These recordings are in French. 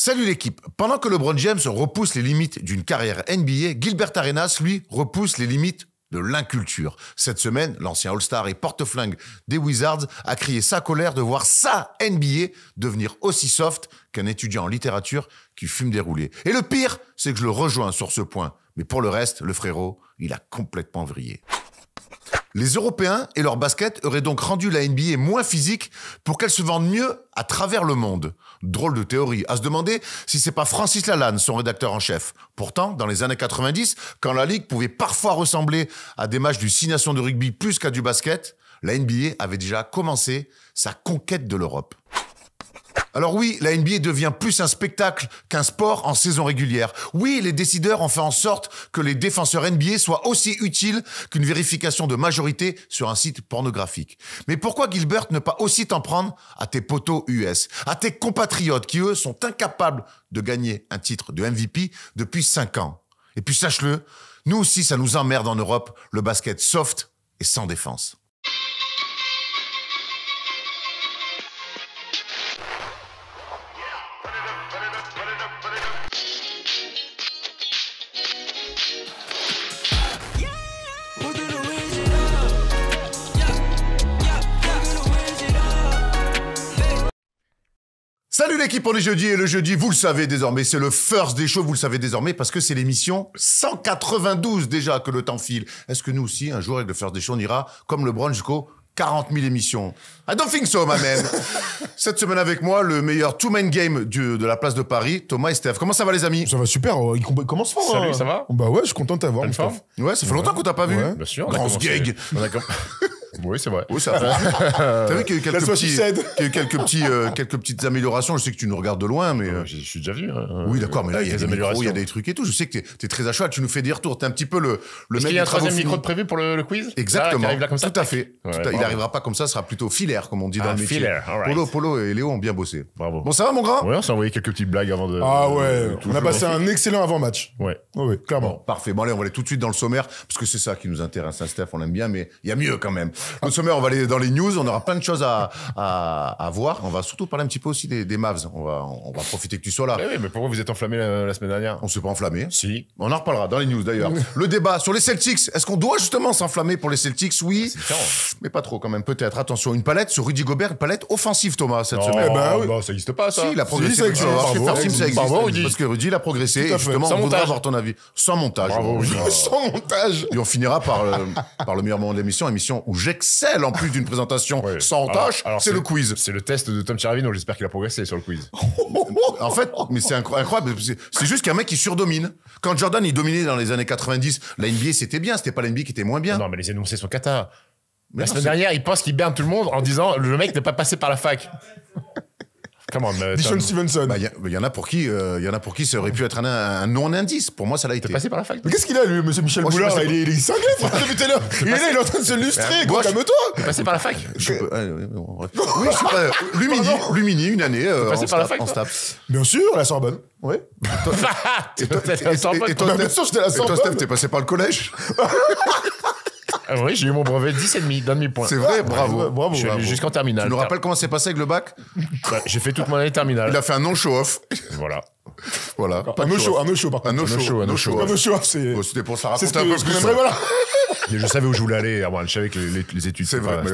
Salut l'équipe. Pendant que LeBron James repousse les limites d'une carrière NBA, Gilbert Arenas, lui, repousse les limites de l'inculture. Cette semaine, l'ancien All-Star et porte-flingue des Wizards a crié sa colère de voir sa NBA devenir aussi soft qu'un étudiant en littérature qui fume des roulés. Et le pire, c'est que je le rejoins sur ce point. Mais pour le reste, le frérot, il a complètement vrillé. Les Européens et leur basket auraient donc rendu la NBA moins physique pour qu'elle se vende mieux à travers le monde. Drôle de théorie. À se demander si c'est pas Francis Lalanne, son rédacteur en chef. Pourtant, dans les années 90, quand la Ligue pouvait parfois ressembler à des matchs du Six Nations de rugby plus qu'à du basket, la NBA avait déjà commencé sa conquête de l'Europe. Alors oui, la NBA devient plus un spectacle qu'un sport en saison régulière. Oui, les décideurs ont fait en sorte que les défenseurs NBA soient aussi utiles qu'une vérification de majorité sur un site pornographique. Mais pourquoi Gilbert ne pas aussi t'en prendre à tes poteaux US, à tes compatriotes qui eux sont incapables de gagner un titre de MVP depuis 5 ans Et puis sache-le, nous aussi ça nous emmerde en Europe, le basket soft et sans défense. Salut l'équipe, on est jeudi et le jeudi, vous le savez désormais, c'est le first des shows, vous le savez désormais parce que c'est l'émission 192 déjà que le temps file. Est-ce que nous aussi, un jour avec le first des shows, on ira comme LeBron jusqu'aux 40 000 émissions. I don't think so, ma même. Cette semaine avec moi, le meilleur two-man game de la place de Paris, Thomas et Steph. Comment ça va, les amis Ça va super. Oh, il commence fort. Salut, hein. ça va Bah ouais, je suis content de t'avoir. Ouais, ça fait longtemps qu'on t'a pas vu. Bien sûr. Grand Oui, c'est vrai. Oui, ça. T'as vu qu'il y a eu quelques, petits, euh, petites améliorations. Je sais que tu nous regardes de loin, mais. Euh, ah, Je suis déjà vu. Hein. Oui, d'accord, mais ah, là, il y a des, améliorations. il y a des trucs et tout. Je sais que tu es très à Tu nous fais des retours. T'es un petit peu le, le mec. Il y a un troisième micro de prévu pour le, quiz. Ah, Exactement. Là, il là comme ça. Tout à fait. il n'arrivera pas comme ça. Ce sera plutôt filaire, comme on dit dans le métier. Filaire. Polo, Polo et Léo ont bien bossé. Bravo. Bon, ça va, mon grand Oui, on s'est envoyé quelques petites blagues avant de. Ah ouais. On a passé un excellent avant-match. Ouais. Oui, clairement. Parfait. Bon, allez, on va aller tout de suite dans le sommaire parce que c'est ça qui nous intéresse, hein, Steph. On l'aime bien, mais il y a mieux quand même. Le sommet on va aller dans les news. On aura plein de choses à, à, à voir. On va surtout parler un petit peu aussi des, Mavs. On va, on va profiter que tu sois là. Mais eh oui, mais pourquoi vous êtes enflammé euh, la, semaine dernière On s'est pas enflammé. Si. On en reparlera dans les news d'ailleurs. le débat sur les Celtics. Est-ce qu'on doit justement s'enflammer pour les Celtics Oui. Ah, mais pas trop quand même, peut-être. Attention, une palette sur Rudy Gobert, palette offensive, Thomas, cette semaine. Eh ben bah, oui. ça n'existe pas, ça. Si, il a progressé. Bah, si, ça existe. ça existe. Parce que Rudy, il a progressé. Justement, on voudrait avoir ton avis. Sans montage. Bravo, Sans montage. Et on finira par le, par le meilleur moment de l'émission, émission où j'ai Excel, en plus d'une présentation sans tâche, c'est le quiz. C'est le test de Tom Chervino, j'espère qu'il a progressé sur le quiz. en fait, mais c'est incroyable, c'est juste qu'un mec qui surdomine. Quand Jordan, il dominait dans les années 90, la NBA, c'était bien, c'était pas la NBA qui était moins bien. Non, mais les énoncés sont cata. la semaine dernière, il pense qu'il berne tout le monde en disant le mec n'est pas passé par la fac. Comment Dishon euh, Stevenson. Il bah, y, y, en a pour qui, il euh, y en a pour qui ça aurait pu être un, non-indice. Pour moi, ça l'a été. passé par la fac. Mais Qu'est-ce qu'il a, lui, Monsieur Michel Boulard il, est, il est cinglé, Il est là, il est en train de se lustrer. Bah, Calme-toi. Passé par la fac. Je euh, oui, je suis pas... Lumini, Lumini, une année. Euh, passé par la fac. Bien sûr, la Sorbonne. Oui. Et toi, Steph, t'es passé par le collège Ah oui, j'ai eu mon brevet 10,5 donne mes points. C'est vrai, bravo. Bravo. Jusqu'en terminale. Tu nous rappelles comment c'est passé avec le bac bah, J'ai fait toute mon année terminale. Il a fait un non-show-off. Voilà. Voilà. un no-show, un no-show, par contre. Un no-show. Un no-show. Un no-show, c'est. Oh, c'était pour ça raconter un peu ce que c'est. Voilà je savais où je voulais aller. je savais que les, études. C'est vrai, pas, mais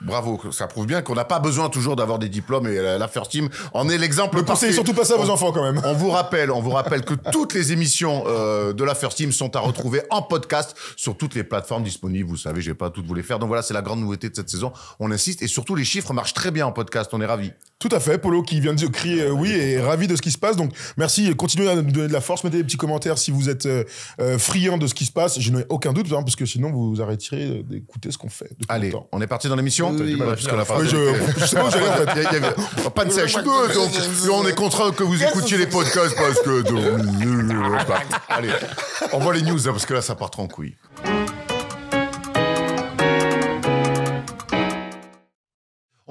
bravo. Ça prouve bien qu'on n'a pas besoin toujours d'avoir des diplômes et euh, la, First Team en est l'exemple. Le conseil surtout pas ça à vos enfants quand même. On vous rappelle, on vous rappelle que toutes les émissions euh, de la First Team sont à retrouver en podcast sur toutes les plateformes disponibles. Vous savez, je vais pas toutes vous les faire. Donc voilà, c'est la grande nouveauté de cette saison. On insiste et surtout les chiffres marchent très bien en podcast. On est ravis. Tout à fait. Polo qui vient de crier euh, oui et ravi de ce qui se passe. Donc merci. Continuez à nous donner de la force. Mettez des petits commentaires si vous êtes friands friand de ce qui se passe. Je n'ai aucun doute. Hein, parce que sinon vous vous arrêterez d'écouter ce qu'on fait. Allez, on est parti dans l'émission. Ah, je, pas, Pas de sèche donc on est contraint que vous écoutiez les podcasts parce que. Allez, on voit les news hein, parce que là ça part tranquille.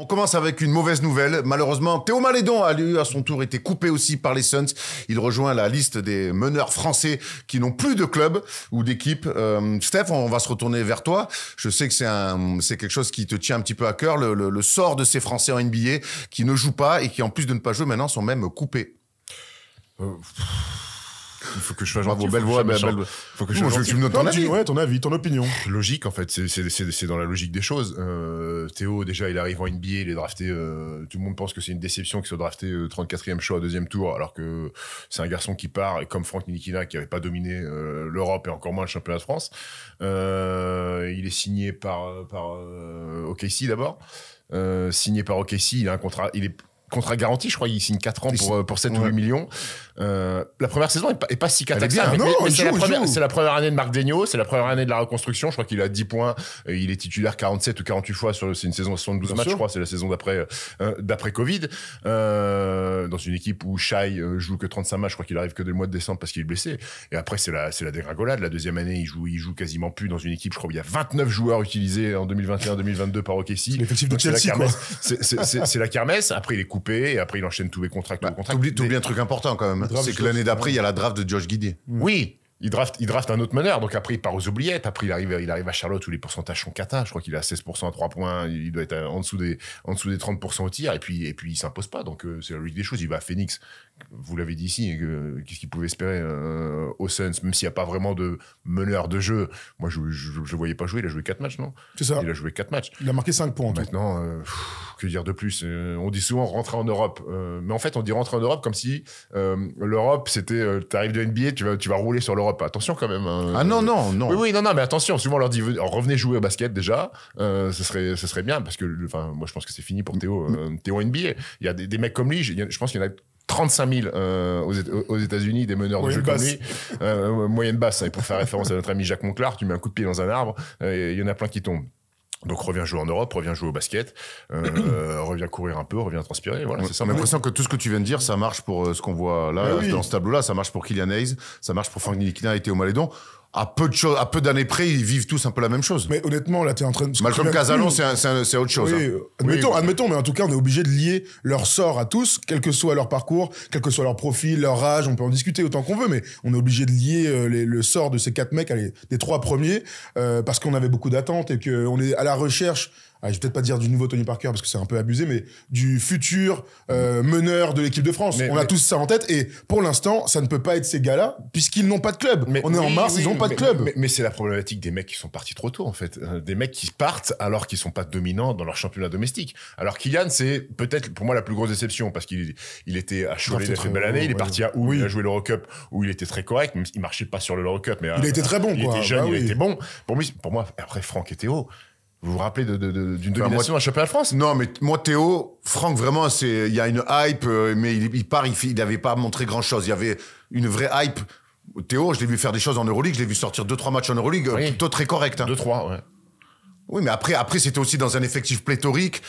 On commence avec une mauvaise nouvelle. Malheureusement, Théo Malédon a lui, à son tour été coupé aussi par les Suns. Il rejoint la liste des meneurs français qui n'ont plus de club ou d'équipe. Euh, Steph, on va se retourner vers toi. Je sais que c'est un, c'est quelque chose qui te tient un petit peu à cœur, le, sort de ces Français en NBA qui ne jouent pas et qui, en plus de ne pas jouer maintenant, sont même coupés. Euh, il faut que je fasse gentil. Bravo, voix, Faut que je Tu me donnes ton avis. ton avis, ton opinion. Logique, en fait. C'est dans la logique des choses. Euh, Théo, déjà, il arrive en NBA, il est drafté. Euh, tout le monde pense que c'est une déception qu'il soit drafté 34e euh, choix à deuxième tour, alors que c'est un garçon qui part, et comme Franck Nikina, qui n'avait pas dominé l'Europe et encore moins le championnat de France. il est signé par, par OKC d'abord. signé par OKC, il a un contrat. Il est contrat garanti, je crois, il signe 4 ans pour, euh, pour 7 ou 8 millions. Euh, la première saison est pas, pas si catastrophique. c'est, la, première, année de Marc Degno, c'est la première année de la reconstruction. Je crois qu'il a 10 points. Il est titulaire 47 ou 48 fois sur c'est une saison 72 matchs, je crois. C'est la saison d'après, euh, d'après Covid. dans une équipe où Shai joue que 35 matchs, je crois qu'il arrive que dès le mois de décembre parce qu'il est blessé. Et après, c'est la, c'est la dégringolade. La deuxième année, il joue, il joue quasiment plus dans une équipe. Je crois qu'il y a 29 joueurs utilisés en 2021-2022 par OKC. c'est la, kermesse. Après, il est et après il enchaîne tous les contrats. Bah, T'oublies un truc important quand même. Hein. C'est que l'année d'après, il y a la draft de Josh Giddy. Mm. Oui, il draft, il draft un autre meneur, donc après il part aux oubliettes, après il arrive, il arrive à Charlotte où les pourcentages sont cata, je crois qu'il est à 16% à 3 points, il doit être en dessous des, en dessous des 30% au tir, et puis, et puis il s'impose pas, donc euh, c'est la logique des choses, il va à Phoenix, vous l'avez dit ici, qu'est-ce qu'il pouvait espérer euh, au Suns, même s'il n'y a pas vraiment de meneur de jeu. Moi, je ne voyais pas jouer, il a joué 4 matchs, non C'est ça. Il a joué 4 matchs. Il a marqué 5 points. Maintenant, euh, que dire de plus euh, On dit souvent rentrer en Europe, mais en fait, on dit rentrer en Europe comme si l'Europe, c'était, tu arrives de NBA, tu vas, tu vas rouler sur l'Europe. Attention quand même. Hein. ah non, non, non. Oui, oui, non, non, mais attention, souvent on leur dit, revenez jouer au basket déjà, ce, serait, serait bien, parce que enfin, moi, je pense que c'est fini pour Théo, Théo NBA. Il y a des, des mecs comme lui, je pense qu'il y en a 35 000 euh, aux, États-Unis des meneurs de jeu comme lui. Euh, euh, moyenne basse. Hein, et pour faire référence à notre ami Jacques Monclar, tu mets un coup de pied dans un arbre, il y en a plein qui tombent. Donc reviens jouer en Europe, reviens jouer au basket, euh, reviens courir un peu, reviens transpirer. Voilà, c'est ça. On l'impression que tout ce que tu viens de dire, ça marche pour ce qu'on voit là, ah dans ce tableau-là, ça marche pour Kylian Hayes, ça marche pour Frank a et au Malédon à peu de choses, à peu d'années près, ils vivent tous un peu la même chose. Mais honnêtement, là, es en train de. Malcolm Casalon, c'est autre chose. Hein. Euh, admettons, mais en tout cas, on est obligé de lier leur sort à tous, quel que soit leur parcours, quel que soit leur profil, leur âge. On peut en discuter autant qu'on veut, mais on est obligé de lier euh, le sort de ces quatre mecs, allez, des trois premiers, euh, parce qu'on avait beaucoup d'attentes et qu'on est à la recherche ah, je vais peut-être pas dire du nouveau Tony Parker parce que c'est un peu abusé, mais du futur euh, meneur de l'équipe de France. on a tous ça en tête et pour l'instant, ça ne peut pas être ces gars-là puisqu'ils n'ont pas de club. Mais, on est en mars, ils n'ont pas de club. Mais, c'est la problématique des mecs qui sont partis trop tôt en fait, euh, des mecs qui partent alors qu'ils sont pas dominants dans leur championnat domestique. Alors Kylian, c'est peut-être pour moi la plus grosse déception parce qu'il il était à Cholet, il belle année, il est parti à où il a joué l'Eurocup où il était très correct, il marchait pas sur le l'Eurocup, mais il euh, était très bon. Il était bah jeune, il était bon. Pour, moi, pour moi, après Franck et Théo, vous vous rappelez d'une de, domination à championnat de France Non, mais moi, Théo, Franck, vraiment, c'est il y a une hype, euh, mais il, il part, il n'avait pas montré grand-chose. Il y avait une vraie hype. Théo, je l'ai vu faire des choses en Euroleague, je l'ai vu sortir 2-3 matchs en Euroleague, euh, plutôt très correct. 2-3, hein. Oui, mais après, après c'était aussi dans un effectif pléthorique.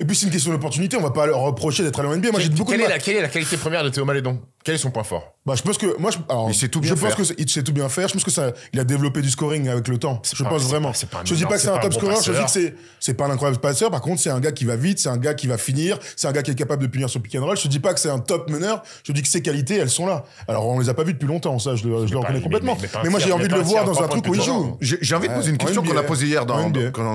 Et puis c'est une question d'opportunité, on va pas leur reprocher d'être allé en NBA. Moi j'ai beaucoup quelle est la, Quelle est la qualité première de Théo Malédon Quel est son point fort Bah je pense que moi je il sait tout bien pense faire. que il sait tout bien faire. Je pense que il a développé du scoring avec le temps. Je pense vraiment. je dis pas que c'est un top scorer, je dis que c'est pas un incroyable passeur. Par contre c'est un gars qui va vite, c'est un gars qui va finir, c'est un gars qui est capable de punir son pick and roll. Je dis pas que c'est un top meneur. Je dis que ses qualités elles sont là. Alors on les a pas vues depuis longtemps, ça je le, je reconnais complètement. Mais, moi j'ai envie de le voir dans un truc où il joue. J'ai envie de poser une question qu'on a posée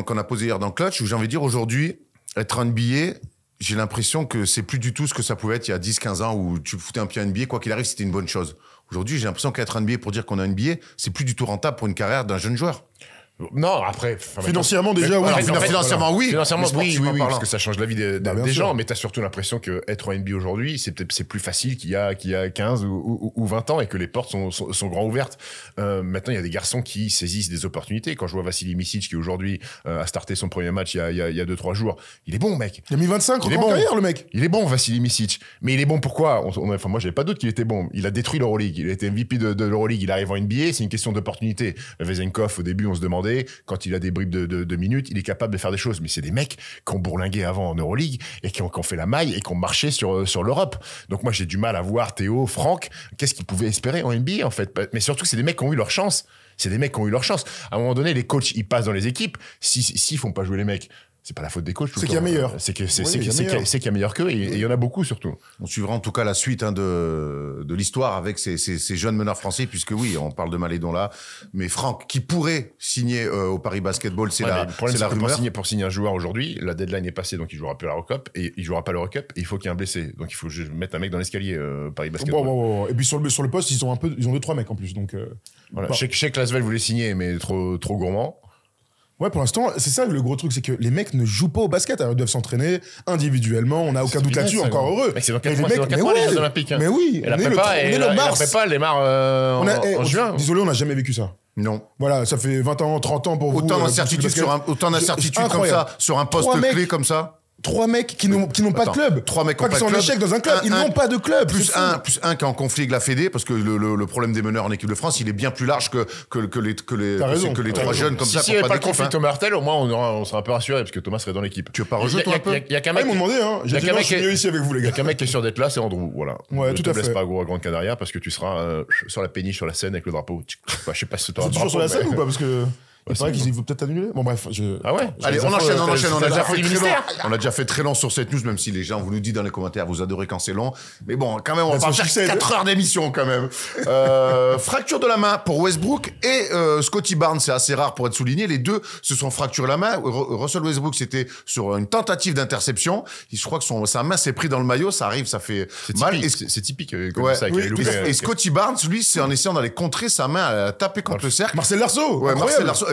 qu'on a posé hier dans Clutch où j'ai envie de dire aujourd'hui être billet, j'ai l'impression que c'est plus du tout ce que ça pouvait être il y a 10-15 ans où tu foutais un pied à billet, quoi qu'il arrive, c'était une bonne chose. Aujourd'hui, j'ai l'impression qu'être billet pour dire qu'on a billet, c'est plus du tout rentable pour une carrière d'un jeune joueur. Non, après. Financièrement, déjà, oui. financièrement, oui. oui, parce que ça hein. change la vie des, bah, gens, mais t'as surtout l'impression que être en NBA aujourd'hui, c'est peut-être plus facile qu'il y a y a 15 ou, 20 ans et que les portes sont, sont, grand ouvertes. Euh, maintenant, il y a des garçons qui saisissent des opportunités. Quand je vois Vassili Misic qui aujourd'hui euh, a starté son premier match il y a, 2 3 jours, il est bon, mec. Il a mis 25 il est bon. carrière, le mec. Il est bon, Vassili Misic. Mais il est bon pourquoi Enfin, moi, j'avais pas doute qu'il était bon. Il a détruit l'Euroleague. Il a été MVP de, l'Euroleague. Il arrive en NBA. C'est une question d'opportunité. Vezenkov, au début, on se demande quand il a des bribes de, de, minutes, il est capable de faire des choses. Mais c'est des mecs qui ont bourlingué avant en Euroleague et qui ont, fait la maille et qui ont marché sur, euh, sur l'Europe. Donc moi, j'ai du mal à voir Théo, Franck, qu'est-ce qu'ils pouvaient espérer en NBA, en fait. Bah, mais surtout, c'est des mecs qui ont eu leur chance. C'est des mecs qui ont eu leur chance. À un moment donné, les coachs, ils passent dans les équipes. S'ils font pas jouer les mecs, c'est pas la faute des coachs. C'est qu'il y a meilleur. C'est qu'il y, a meilleur qu'eux et, il y en a beaucoup surtout. On suivra en tout cas la suite hein, de, de l'histoire avec ces, ces, jeunes meneurs français puisque oui, on parle de Malédon là, mais Franck qui pourrait signer euh, au Paris Basketball, c'est la, c'est la rumeur. Pour signer, pour signer un joueur aujourd'hui, la deadline est passée donc il jouera plus à recup et il jouera pas le et il faut qu'il y ait un blessé donc il faut mettre je un mec dans l'escalier euh, Paris Basketball. et puis sur le, sur le poste ils ont un peu ils ont deux trois mecs en plus donc. Je euh, sais bah. Lasvel voulait signer mais trop trop gourmand. Ouais, pour l'instant, c'est ça le gros truc, c'est que les mecs ne jouent pas au basket. Alors, ils doivent s'entraîner individuellement. On n'a aucun doute là-dessus, encore heureux. Mais c'est dans 4 mois, les Olympiques. Hein. Mais oui, on, est le le, on est le mars. les mars euh, en, juin. Désolé, on n'a jamais vécu ça. Non. Voilà, ça fait 20 ans, 30 ans pour autant vous. Euh, sur autant d'incertitudes comme ça, sur un poste clé comme ça trois mecs qui n'ont, qui n'ont pas de club. Trois mecs qui sont en échec dans un club. ils n'ont pas de club. Plus un, plus un qui est en conflit avec la Fédé, parce que le, le, le, problème des meneurs en équipe de France, il est bien plus large que, que, que les, que les, que les trois jeunes comme si, il n'y avait pas, de conflit hein. Thomas Hartel, au moins on, aura, on sera un peu rassuré, parce que Thomas serait dans l'équipe. Tu veux pas rejeter un peu Il y a, qu'un ah, mec. Hein. J'ai dit, je suis ici avec vous, les gars. Il y a qu'un qui est sûr d'être là, c'est Andrew. Voilà. Ouais, Ne te pas, gros, à Grande Canaria, parce que tu seras euh, sur la péniche, sur la scène, avec le drapeau. Je sais pas si tu toujours sur la scène ou pas, parce que. C'est vrai qu'ils vont peut-être annuler. Bon, bref, je. Ah ouais Allez, on enchaîne, on euh, enchaîne. On a déjà fait très long. On a déjà fait très long sur cette news, même si les gens, vous nous disent dans les commentaires, vous adorez quand c'est long. Mais bon, quand même, on va faire 4 hein. heures d'émission, quand même. Euh, fracture de la main pour Westbrook et euh, Scotty Barnes, c'est assez rare pour être souligné. Les deux se sont fracturés la main. Russell Westbrook, c'était sur une tentative d'interception. Je crois que son, sa main s'est prise dans le maillot. Ça arrive, ça fait mal. C'est typique, ça, et, et, Scotty Barnes, lui, c'est en essayant d'aller contrer sa main, à taper contre le cercle. Marcel Larceau!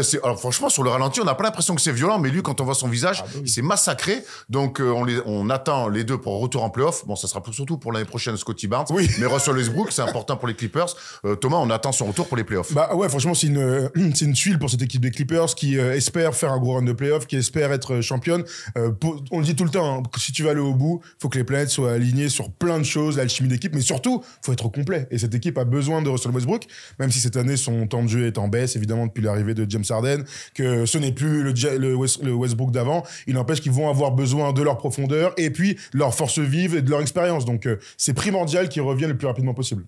Euh, alors, franchement, sur le ralenti, on n'a pas l'impression que c'est violent, mais lui, quand on voit son visage, ah, bah il s'est massacré. Donc, euh, on, on attend les deux pour retour en playoff. Bon, ça sera surtout pour l'année prochaine, Scotty Barnes. Oui. Mais Russell Westbrook, c'est important pour les Clippers. Euh, Thomas, on attend son retour pour les playoffs. Bah ouais, franchement, c'est une, c'est une tuile pour cette équipe des Clippers qui espère faire un gros run de playoffs, qui espère être championne. on le dit tout le temps, hein, si tu vas aller au bout, il faut que les planètes soient alignées sur plein de choses, l'alchimie d'équipe, mais surtout, faut être complet. Et cette équipe a besoin de Russell Westbrook, même si cette année, son temps de jeu est en baisse, évidemment, depuis l'arrivée de James Sardaigne, que ce n'est plus le, le, West, Westbrook d'avant. Il empêche qu'ils vont avoir besoin de leur profondeur et puis leur force vive et de leur expérience. Donc, euh, c'est primordial qu'ils reviennent le plus rapidement possible.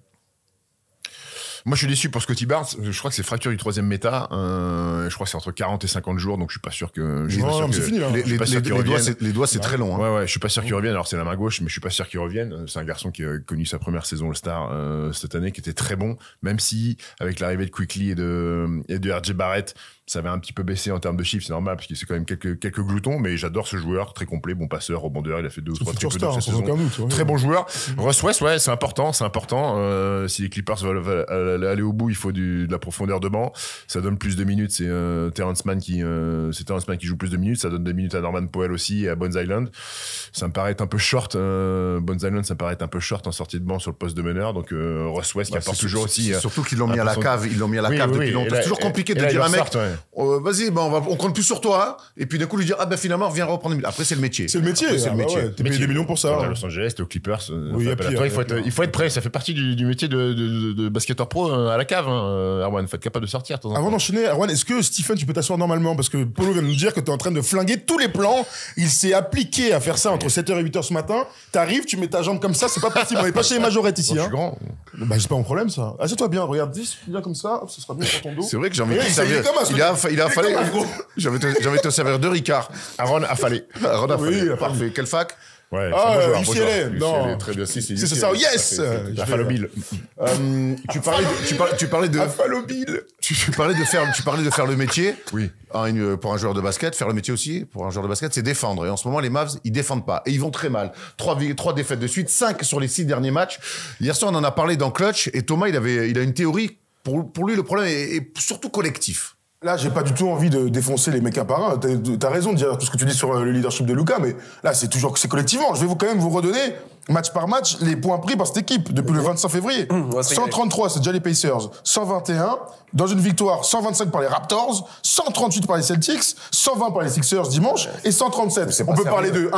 Moi, je suis déçu pour Scotty Barnes. Je crois que c'est fracture du troisième méta. Euh, je crois que c'est entre 40 et 50 jours, donc je suis pas sûr que. Je suis les, doigts, c'est très long. Hein. Ouais, ouais, je suis pas sûr qu'ils mm. revienne. Alors c'est la main gauche, mais je suis pas sûr qu'ils reviennent. C'est un garçon qui a connu sa première saison all Star euh, cette année, qui était très bon, même si avec l'arrivée de Quickly et de et de RJ Barrett ça avait un petit peu baissé en termes de chiffres, c'est normal, parce qu'il c'est quand même quelques, quelques gloutons, mais j'adore ce joueur, très complet, bon passeur, rebondeur, il a fait deux ou trois cette saison. très bon joueur. Mm. Russ West, ouais, c'est important, c'est important. Euh, si les Clippers veulent aller au bout, il faut de la profondeur de banc. Ça donne plus de minutes, c'est euh, Terrence Mann qui, euh, c'est Terrence Mann qui joue plus de minutes, ça donne des minutes à Norman Powell aussi et à Bones Island. Ça me paraît un peu short, Bones Island, ça me paraît un peu short en sortie de banc sur le poste de meneur, donc Russ West qui bah, apporte toujours aussi. Surtout qu'ils l'ont mis à la cave, ils l'ont mis à la cave depuis longtemps. C'est toujours compliqué de dire un mec. Euh, vas-y, ben, on, va, on compte plus sur toi. Et puis d'un coup, lui dire, ah ben finalement, viens reprendre. Après, c'est le métier. C'est le métier. C'est le ah, métier. T'es payé des millions pour ça. À hein. Los Angeles, aux Clippers. Euh, il, faut être, prêt. Ça fait partie du, métier de, de, basketteur pro euh, à la cave, hein, Faut être capable de sortir. Avant d'enchaîner, Arwan, est-ce que Stephen, tu peux t'asseoir normalement Parce que Polo vient de nous dire que t'es en train de flinguer tous les plans. Il s'est appliqué à faire ça entre 7h et 8h ce matin. T'arrives, tu mets ta jambe comme ça, c'est pas possible. On est pas chez les majorettes ici. Oh, hein. suis grand. Bah, c'est pas mon problème ça. Assieds-toi bien, regarde, dis bien comme ça, ce sera bien ton dos. C'est vrai que j'ai envie il a fallu J'avais te, servir de Ricard. Aaron ah, affalé. Aaron ah, Oui, parfait. Quel fac Ouais, ah, non. Très bien, si, c'est ça, yes! Affalobile. Euh, tu parlais, tu de. Affalobile! Tu parlais de faire, tu parlais de faire le métier. Oui. Ah, pour un joueur de basket, faire le métier aussi, pour un joueur de basket, c'est défendre. Et en ce moment, les Mavs, ils défendent pas. Et ils vont très mal. Trois, trois défaites de suite, cinq sur les six derniers matchs. Hier soir, on en a parlé dans Clutch, et Thomas, il avait, il a une théorie. Pour, pour lui, le problème est surtout collectif. Là, j'ai pas du tout envie de défoncer les mecs un par un. T'as raison de dire tout ce que tu dis sur euh, le leadership de Lucas, mais là, c'est toujours que c'est collectivement. Je vais vous quand même vous redonner match par match, les points pris par cette équipe depuis le 25 mhm. février. 133, mhm, c'est déjà les Pacers. 121, dans une victoire, 125 par les Raptors, 138 par les Celtics, 120 par les Sixers dimanche, et 137. On peut parler de 1-1-1.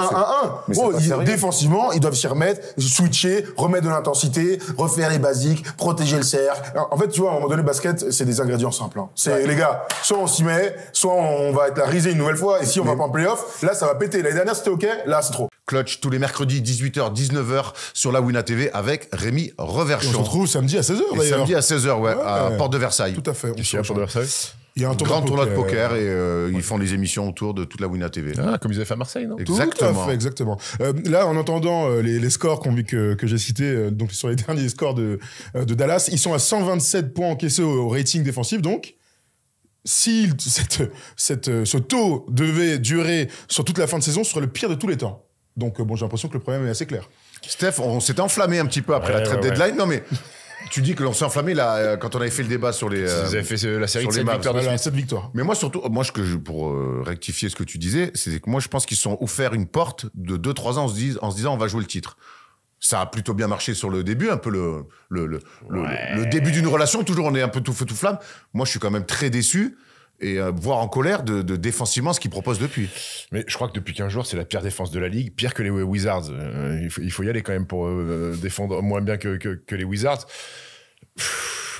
Oh, défensivement, ils doivent s'y remettre, switcher, remettre de l'intensité, refaire les basiques, protéger le cercle. En fait, tu vois, à un moment donné, basket, c'est des ingrédients simples. Hein. C'est, les gars, soit on s'y met, soit on va être la risée une nouvelle fois, et si on va pas en playoff, là, ça va péter. L'année dernière, c'était OK, là, c'est trop. Clutch tous les mercredis, 18h, 19 19h sur la Wina TV avec Rémi Reverchon. on se retrouve samedi à 16h d'ailleurs. Samedi à 16h, ouais, à Porte de Versailles. Tout à fait. de Versailles. Il y a un tournoi grand de tournoi de poker et euh, ils font les émissions autour de toute la Wina TV. Ah, comme ils avaient fait à Marseille, non Exactement. exactement. Euh, là, en entendant euh, les, scores qu'on que, que j'ai cités, donc sur les derniers scores de, Dallas, ils sont à 127 points encaissés au, rating défensif, donc si cette, cette, ce taux devait durer sur toute la fin de saison, ce serait le pire de tous les temps. Donc bon, j'ai l'impression que le problème est assez clair. Steph, on s'est enflammé un petit peu après la trade deadline. Non, mais tu dis que l'on s'est enflammé là euh, quand on avait fait le débat sur les. vous euh, avez fait euh, la série de victoires, Mais moi surtout, moi je, pour rectifier ce que tu disais, c'est que moi je pense qu'ils sont ouverts une porte de 2-3 ans en se, disant on va jouer le titre. Ça a plutôt bien marché sur le début, un peu le, le, le début d'une relation. Toujours on est un peu tout feu tout flamme. Moi je suis quand même très déçu et euh, voir en colère de, défensivement ce qu'ils proposent depuis. Mais je crois que depuis 15 jours, c'est la pire défense de la ligue, pire que les Wizards. Euh, il, faut, y aller quand même pour euh, défendre moins bien que, les Wizards.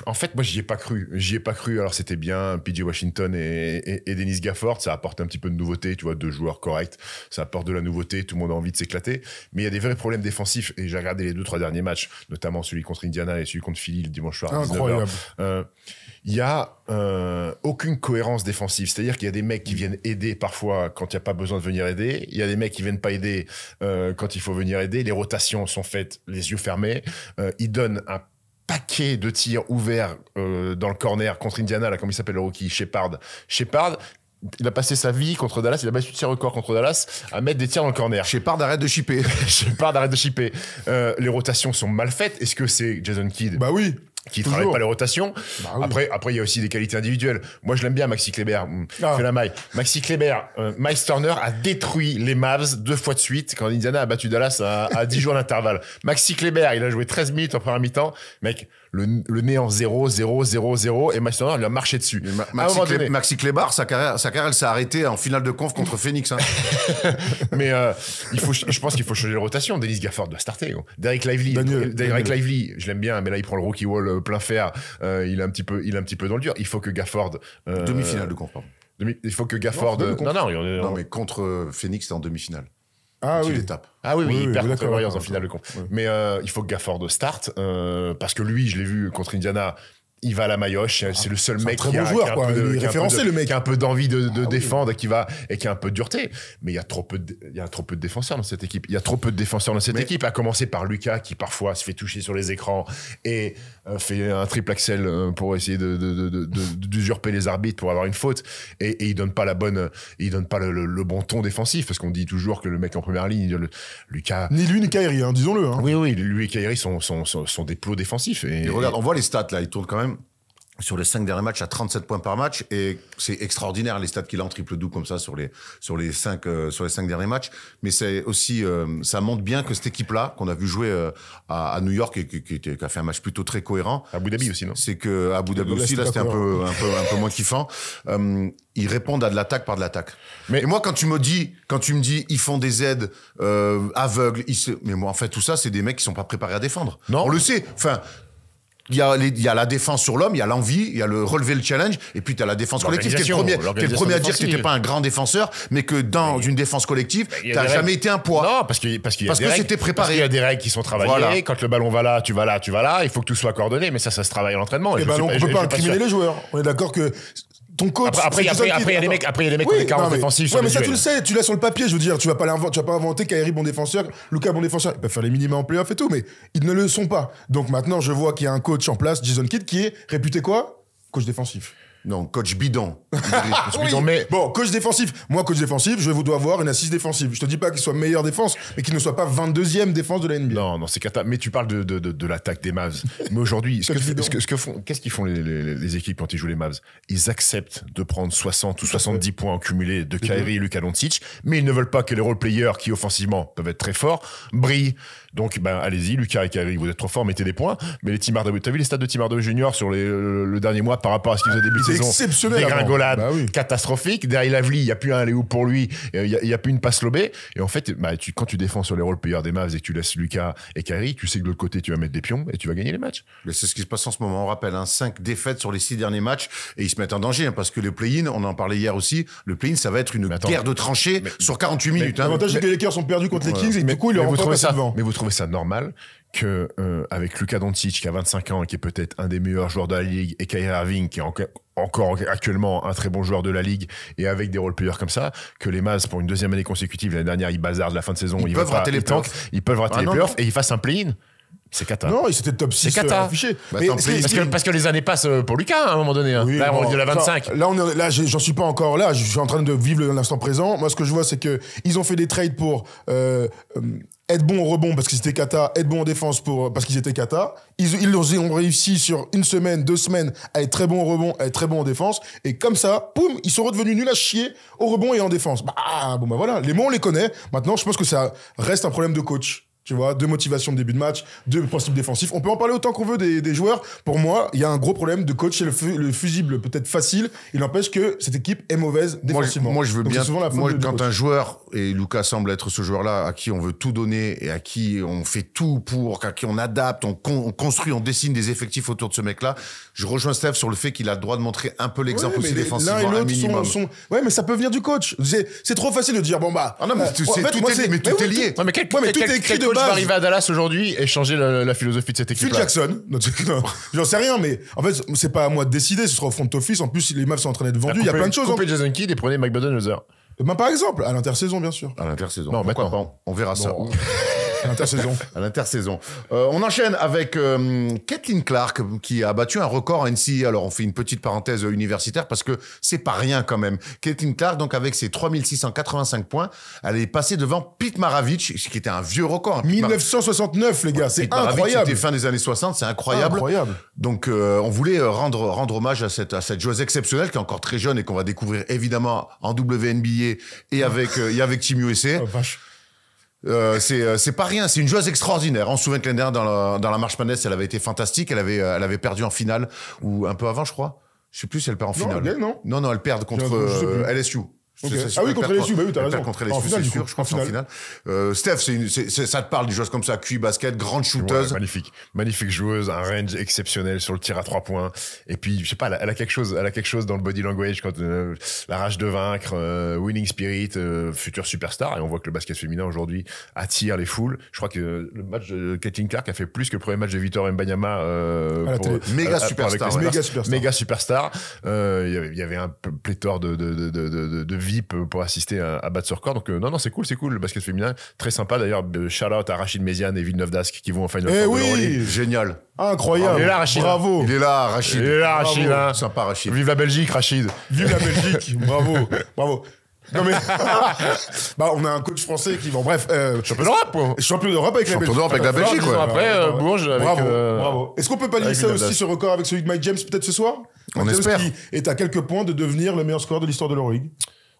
en fait, moi, j'y ai pas cru. J'y ai pas cru. Alors, c'était bien. PJ Washington et, et, Dennis Gafford, ça apporte un petit peu de nouveauté. Tu vois, deux joueurs corrects. Ça apporte de la nouveauté. Tout le monde a envie de s'éclater. Mais il y a des vrais problèmes défensifs. Et j'ai regardé les deux, trois derniers matchs, notamment celui contre Indiana et celui contre Philly le dimanche soir. Incroyable. 19h il y a euh, aucune cohérence défensive. C'est-à-dire qu'il y a des mecs qui viennent aider parfois quand il n'y a pas besoin de venir aider. Il y a des mecs qui viennent pas aider euh, quand il faut venir aider. Les rotations sont faites les yeux fermés. il euh, ils donnent un paquet de tirs ouverts dans le corner contre Indiana, là, comme il s'appelle le rookie, Shepard. Shepard, il a passé sa vie contre Dallas, il a battu ses records contre Dallas à mettre des tirs dans le corner. Shepard arrête de chipper. Shepard arrête de chipper. les rotations sont mal faites. Est-ce que c'est Jason Kidd Bah oui qui travaille pas les rotations. Bah après, après, il y a aussi des qualités individuelles. Moi, je l'aime bien, Maxi Kleber. Mm. Ah. la maille. Maxi Kleber, euh, Miles Turner a détruit les Mavs deux fois de suite quand Indiana a battu Dallas à, 10 jours d'intervalle. Maxi Kleber, il a joué 13 minutes en première mi-temps. Mec, le, le nez en 0, 0, 0, 0, et il a marché dessus. Maxi, Maxi, Clébar, sa carrière, sa carrière, elle s'est arrêtée en finale de conf contre Phoenix. Hein. mais euh, il faut, je pense qu'il faut changer les rotations. Dennis Gafford doit starter. Derek euh, Lively, je l'aime bien, mais là, il prend le rookie wall euh, plein fer. il, est un petit peu, il est un petit peu dans le dur. Il faut que Gafford. Demi-finale de conf, pardon. il faut que Gafford. Non, non, non mais contre Phoenix, c'est en demi-finale. Ah oui. Étape. Ah oui, oui, oui contre en finale de compte. Mais euh, il faut que Gafford start euh, parce que lui, je l'ai vu contre Indiana, il va à la Mayoche. Ah, c'est le seul mec qui, a, un peu un peu d'envie de, ah défendre qui va, et qui a un peu de dureté. Mais il y, a trop peu de, il y a trop peu de défenseurs dans cette équipe. Il y a trop peu de défenseurs dans cette équipe, à commencer par Lucas qui parfois se fait toucher sur les écrans et euh, fait un triple axel euh, pour essayer d'usurper les arbitres pour avoir une faute. Et, il donne pas la bonne, il donne pas le, bon ton défensif parce qu'on dit toujours que le mec en première ligne, le, Lucas. Ni lui ni Kairi, hein, disons-le. Hein. Oui, oui, lui et Kairi sont, sont, sont, des plots défensifs. Et, et regarde, on voit les stats là, ils tournent quand même sur les cinq derniers matchs à 37 points par match et c'est extraordinaire les stats qu'il a en triple doux comme ça sur les sur les cinq euh, sur les cinq derniers matchs mais c'est aussi euh, ça montre bien que cette équipe là qu'on a vu jouer euh, à, New York et qui, a fait un match plutôt très cohérent à Abu Dhabi aussi non c'est que à Abu Dhabi aussi là c'était un peu, un peu moins kiffant ils répondent à de l'attaque par de l'attaque mais et moi quand tu me dis quand tu me dis ils font des aides aveugles mais moi en fait tout ça c'est des mecs qui sont pas préparés à défendre non on le sait enfin il y, a il y, a la défense sur l'homme, il y a l'envie, il y a le relever le challenge, et puis tu as la défense collective, T'es le premier, à dire que tu pas un grand défenseur, mais que dans une défense collective, tu jamais été un poids. Non, parce que parce qu'il que c'était préparé. Parce il y a des règles qui sont travaillées. Quand le ballon va là, tu vas là, tu vas là. Il faut que tout soit coordonné, mais ça, ça se travaille à l'entraînement. Et, eh ben, on ne peut pas incriminer les joueurs. On est d'accord que ton coach. Après, il après, après, il y a des mecs, après, il y a des mecs oui, qui ont des carences défensives. Ouais, mais ça, tu le sais, tu l'as sur le papier, je veux dire. Tu vas pas tu vas pas inventer Kairi bon défenseur, Lucas bon défenseur. Ils peuvent faire les minima en playoff et tout, mais ils ne le sont pas. Donc maintenant, je vois qu'il y a un coach en place, Jason Kidd, qui est réputé quoi? Coach défensif. Non, coach ah bidon. mais bon, coach défensif. Moi, coach défensif, je vous dois avoir une assise défensive. Je te dis pas qu'il soit meilleure défense, mais qu'il ne soit pas 22e défense de la NBA. Non, non, c'est cata. Mais tu parles de, de, l'attaque des Mavs. mais aujourd'hui, ce, font, qu'est-ce qu'ils font les, équipes quand ils jouent les Mavs Ils acceptent de prendre 60 ou 70 points cumulés de Kyrie et Luka Doncic, mais ils ne veulent pas que les role players qui offensivement peuvent être très forts brillent. Donc, ben, allez-y, Lucas et Kairi vous êtes trop forts, mettez des points. Mais les Tim de t'as vu les stades de Timard Junior sur euh, le, dernier mois par rapport à ce qu'ils ont début de saison Exceptionnel. Dégringolade, bah catastrophique. Derrière Lavely, il n'y a plus un aller pour lui, euh, il n'y a, plus une passe lobée. Et en fait, bah, tu, quand tu défends sur les rôles payeurs des Mavs et que tu laisses Lucas et Kairi tu sais que de l'autre côté, tu vas mettre des pions et tu vas gagner les matchs. Mais c'est ce qui se passe en ce moment. On rappelle, un hein, 5 défaites sur les 6 derniers matchs et ils se mettent en danger hein, parce que le play-in, on en parlait hier aussi, le play-in, ça va être une guerre de tranchées sur 48 minutes. Hein. L'avantage, c'est que les Lakers sont perdus contre les Kings et c'est ça normal que euh, avec Luka Doncic qui a 25 ans et qui est peut-être un des meilleurs joueurs de la ligue et Kyrie Irving qui est encore actuellement un très bon joueur de la ligue et avec des role players comme ça que les Mavs pour une deuxième année consécutive l'année dernière ils bazardent la fin de saison ils, peuvent rater les playoffs ils peuvent rater ah les et ils fassent un play-in c'est Kata. Non, c'était top 6 C'est Kata. Euh, bah, parce, que, les années passent euh, pour Lucas hein, à un moment donné. Hein. là, on est de la 25. Là, j'en suis pas encore là. Je suis en train de vivre l'instant présent. Moi, ce que je vois, c'est que ils ont fait des trades pour être bon au rebond parce qu'ils étaient kata, être bon en défense pour, parce qu'ils étaient kata. Ils, ont réussi sur une semaine, deux semaines à être très bon au rebond, à être très bon en défense. Et comme ça, poum, ils sont redevenus nuls à chier au rebond et en défense. Bah, bon, bah voilà. Les mots, on les connaît. Maintenant, je pense que ça reste un problème de coach. Tu vois, deux motivations de début de match, deux principes défensifs. On peut en parler autant qu'on veut des, des, joueurs. Pour moi, il y a un gros problème de coach. C'est le, le, fusible peut-être facile. Il empêche que cette équipe est mauvaise défensivement. Moi, je, veux bien. moi, quand un joueur, et Lucas semble être ce joueur-là, à qui on veut tout donner et à qui on fait tout pour, à qui on adapte, on, construit, on dessine des effectifs autour de ce mec-là. Je rejoins Steph sur le fait qu'il a le droit de montrer un peu l'exemple aussi défensivement. L'un et Ouais, mais ça peut venir du coach. C'est trop facile de dire, bon bah. Ah non, mais tout, est, tout, lié. est tu va arriver à Dallas aujourd'hui et changer la, philosophie de cette équipe. Phil Jackson, j'en sais rien, mais en fait, c'est pas à moi de décider, ce sera au front office. En plus, les meufs sont en train d'être vendus, il y a plein de choses. Hein. Coupez Jason Kidd et prenez Mike Budenholzer. Eh ben, par exemple, à l'intersaison, bien sûr. À l'intersaison. Non, maintenant, on verra ça. À l'intersaison. à l'intersaison. Euh, on enchaîne avec euh, Kathleen Clark qui a battu un record NCAA. Alors on fait une petite parenthèse universitaire parce que c'est pas rien quand même. Kathleen Clark, donc avec ses 3685 points, elle est passée devant Pete Maravich, qui était un vieux record. 1969, les gars, c'est incroyable. C'était fin des années 60, c'est incroyable. incroyable. Donc euh, on voulait euh, rendre, rendre hommage à cette, à cette joueuse exceptionnelle qui est encore très jeune et qu'on va découvrir évidemment en WNBA et avec, et avec Team USA. Oh, euh, euh, c'est pas rien, c'est une joueuse extraordinaire. On se souvient que l'année dernière, dans la, marche panesse, elle avait été fantastique. Elle avait, euh, elle avait perdu en finale, ou un peu avant, je crois. Je sais plus si elle perd en finale. Non, non. elle perd contre LSU. Ah oui, contre les Suisses, bah oui, t'as raison. Contre les c'est sûr, je crois, en finale. Euh, Steph, c'est c'est, ça te parle, des joueuses comme ça, QI basket, grande shooteuse. magnifique. Magnifique joueuse, un range exceptionnel sur le tir à trois points. Et puis, je sais pas, elle a, quelque chose, elle a quelque chose dans le body language quand, euh, la rage de vaincre, euh, winning spirit, future superstar. Et on voit que le basket féminin aujourd'hui attire les foules. Je crois que le match de Kathleen Clark a fait plus que le premier match de Victor Mbanyama, euh, méga, superstar, méga superstar. Méga superstar. Il y avait, un pléthore de, de, de, de, de VIP pour assister à, à battre ce record Donc, euh, non, non, c'est cool, c'est cool. Le basket féminin, très sympa. D'ailleurs, shout out à Rachid Méziane et Villeneuve d'Ascq qui vont en Final eh oui Génial. Incroyable. Il est là, Rachid. Bravo. Il est là, Rachid. Il est là, Rachid. Hein. Sympa, Rachid. Vive la Belgique, Rachid. Vive la Belgique. bravo. Bravo. bah on a un coach français qui va bref euh, champion d'Europe champion d'Europe avec, la Belgique avec la Belgique après euh, Bourges bravo euh, bravo est-ce qu'on peut pallier ça aussi ce record avec celui de Mike James peut-être ce soir on espère qu'il qui est à quelques points de devenir le meilleur scoreur de l'histoire de l'Euroleague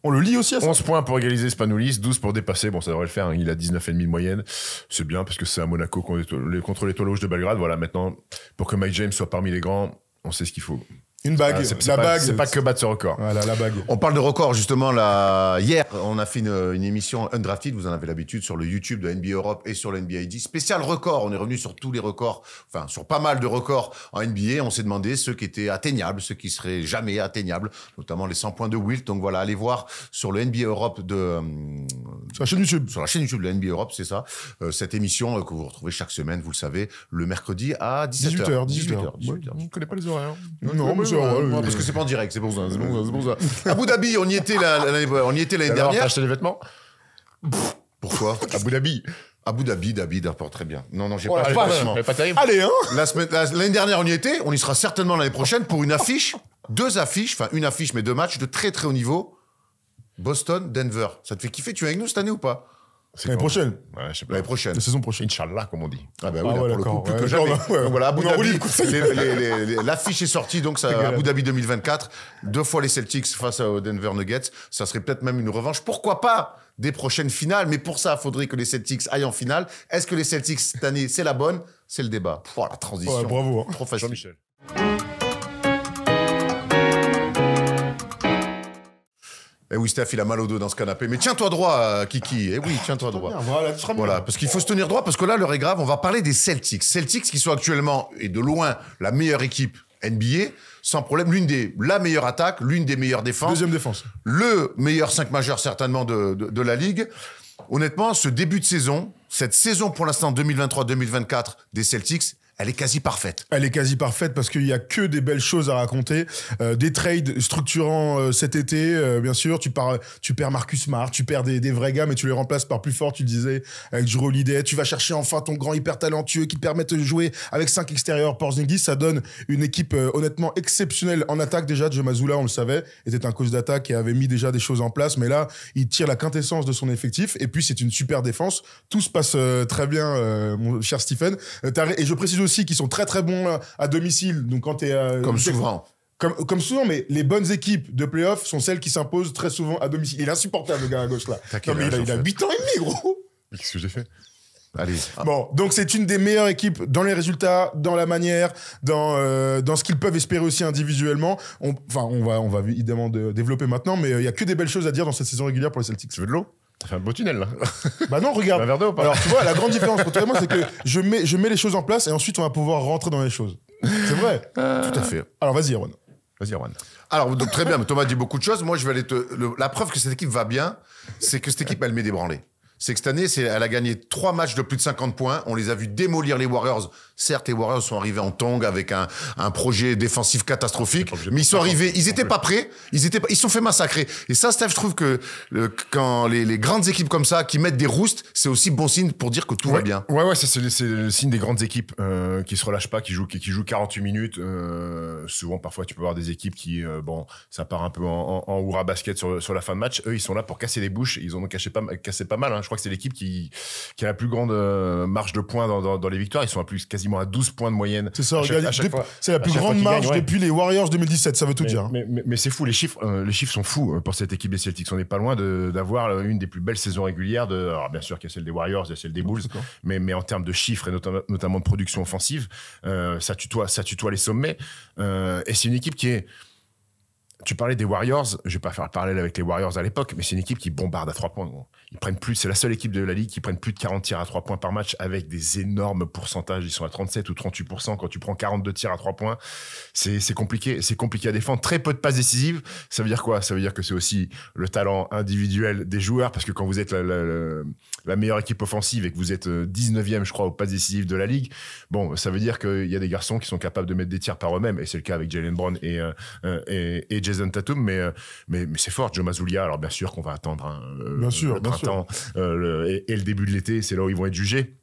on le lit aussi à 11 points pour égaliser Spanoulis, 12 pour dépasser. Bon, ça devrait le faire. Hein. Il a 19,5 de moyenne. C'est bien parce que c'est à Monaco contre l'étoile rouge de Belgrade. Voilà, maintenant, pour que Mike James soit parmi les grands, on sait ce qu'il faut. Une bague. Euh, c'est, la pas, bague. C'est pas que battre ce record. Voilà, la bague. On parle de record, justement, là. Hier, on a fait une, une émission Undrafted, vous en avez l'habitude, sur le YouTube de NBA Europe et sur le NBA ID. Spécial record. On est revenu sur tous les records, enfin, sur pas mal de records en NBA. On s'est demandé ceux qui étaient atteignables, ceux qui seraient jamais atteignables, notamment les 100 points de Wilt. Donc voilà, allez voir sur le NBA Europe de. Euh, sur la chaîne YouTube. Sur la chaîne YouTube de NBA Europe, c'est ça. Euh, cette émission que vous retrouvez chaque semaine, vous le savez, le mercredi à 17h. 18h, 18h. 18 On ne connaît pas les horaires. Hein. Non, non Hein, parce que c'est pas en direct, c'est bon, ça, c'est bon Abu Dhabi, on y était l'année on y était dernière. acheté des vêtements Pourquoi Abu Dhabi. Abu Dhabi, Dhabi, d'abord très bien. Non, non, j'ai oh, pas Allez, hein L'année dernière, on y était. On y sera certainement l'année prochaine pour une affiche, deux affiches, enfin une affiche, mais deux matchs de très très haut niveau. Boston, Denver. Ça te fait kiffer Tu es avec nous cette année ou pas L'année prochaine. Ouais, L'année prochaine. La saison prochaine. Inch'Allah, comme on dit. Ah, bah oui, ah, voilà, Abu Dhabi, l'affiche est sortie, donc ça, Abu Dhabi 2024. Deux fois les Celtics face aux Denver Nuggets. Ça serait peut-être même une revanche. Pourquoi pas des prochaines finales? Mais pour ça, il faudrait que les Celtics aillent en finale. Est-ce que les Celtics cette année, c'est la bonne? C'est le débat. Pouah, la transition. bravo. Hein. Trop facile. Jean-Michel. Eh oui, Steph, il a mal au dos dans ce canapé. Mais tiens-toi droit, euh, Kiki. Eh oui, tiens-toi droit. Voilà, parce qu'il faut se tenir droit, parce que là, l'heure est grave. On va parler des Celtics. Celtics qui sont actuellement, et de loin, la meilleure équipe NBA, sans problème. L'une des, la meilleure attaque, l'une des meilleures défenses. Deuxième défense. Le meilleur 5 majeur, certainement, de, de, la ligue. Honnêtement, ce début de saison, cette saison pour l'instant 2023-2024 des Celtics, elle est quasi parfaite. Elle est quasi parfaite parce qu'il n'y a que des belles choses à raconter. Euh, des trades structurants euh, cet été, euh, bien sûr. Tu, pars, tu perds Marcus Smart, tu perds des, vrais gars, mais tu les remplaces par plus fort, tu disais, avec Drew Holiday. Tu vas chercher enfin ton grand hyper talentueux qui te permette de jouer avec cinq extérieurs. Porzingis, ça donne une équipe honnêtement exceptionnelle en attaque déjà. De on le savait, était un coach d'attaque et avait mis déjà des choses en place. Mais là, il tire la quintessence de son effectif. Et puis, c'est une super défense. Tout se passe très bien, mon cher Stephen. Et je précise aussi qui sont très très bons euh, à domicile. Donc quand tu es euh, comme souvent. Comme, souvent, mais les bonnes équipes de playoff sont celles qui s'imposent très souvent à domicile. Il est insupportable, le gars à gauche là. il a, 8 ans et demi, gros. qu'est-ce que j'ai fait Allez. Bon, donc c'est une des meilleures équipes dans les résultats, dans la manière, dans, euh, dans ce qu'ils peuvent espérer aussi individuellement. Enfin, on, va, on va évidemment développer maintenant, mais il n'y a que des belles choses à dire dans cette saison régulière pour les Celtics. Tu veux de l'eau T'as fait un beau tunnel là. Bah non, regarde. Alors tu vois, la grande différence moi, c'est que je mets, je mets les choses en place et ensuite on va pouvoir rentrer dans les choses. C'est vrai. Euh. Tout à fait. Alors vas-y, Erwan. Vas-y, Erwan. Alors très bien, Thomas dit beaucoup de choses. Moi, je vais aller te. la preuve que cette équipe va bien, c'est que cette équipe, elle met des branlées c'est que cette année, elle a gagné trois matchs de plus de 50 points. On les a vus démolir les Warriors Certes, les Warriors sont arrivés en tong avec un, projet défensif catastrophique, mais ils sont arrivés, ils étaient pas prêts, ils étaient, ils sont fait massacrer. Et ça, Steph, je trouve que quand les, grandes équipes comme ça qui mettent des roustes, c'est aussi bon signe pour dire que tout va bien. Ouais, ouais, c'est le, signe des grandes équipes euh, qui se relâchent pas, qui jouent, qui, jouent 48 minutes. Euh, souvent, parfois, tu peux voir des équipes qui, euh, bon, ça part un peu en, en, en basket sur, la fin de match. Eux, ils sont là pour casser les bouches. Ils ont caché pas, cassé pas mal. Hein. Je crois que c'est l'équipe qui, qui a la plus grande marge de points dans, les victoires. Ils sont à plus quasi à 12 points de moyenne. C'est ça, c'est la plus grande marge depuis les Warriors 2017, ça veut tout dire. Mais, c'est fou, les chiffres, euh, les chiffres sont fous euh, pour cette équipe des Celtics. On n'est pas loin d'avoir euh, une des plus belles saisons régulières. alors bien sûr qu'il y a celle des Warriors, il y a celle des Bulls, mais, mais en termes de chiffres et notamment de production offensive, ça, tutoie, ça tutoie les sommets. et c'est une équipe qui est tu parlais des Warriors, je vais pas faire le parallèle avec les Warriors à l'époque, mais c'est une équipe qui bombarde à trois points. Ils prennent plus, c'est la seule équipe de la ligue qui prennent plus de 40 tirs à 3 points par match avec des énormes pourcentages. Ils sont à 37 ou 38 quand tu prends 42 tirs à 3 points. C'est compliqué, c'est compliqué à défendre. Très peu de passes décisives. Ça veut dire quoi Ça veut dire que c'est aussi le talent individuel des joueurs parce que quand vous êtes la, meilleure équipe offensive et que vous êtes 19e, euh, je crois, aux passes décisives de la ligue, bon, ça veut dire qu'il y a des garçons qui sont capables de mettre des tirs par eux-mêmes et c'est le cas avec Jalen Brown et, euh, euh, et, Jason Tatum. Mais, mais, mais c'est fort, Joe Mazzulia. Alors bien sûr qu'on va attendre un, bien sûr, euh, et, le début de l'été, c'est là où ils vont être jugés.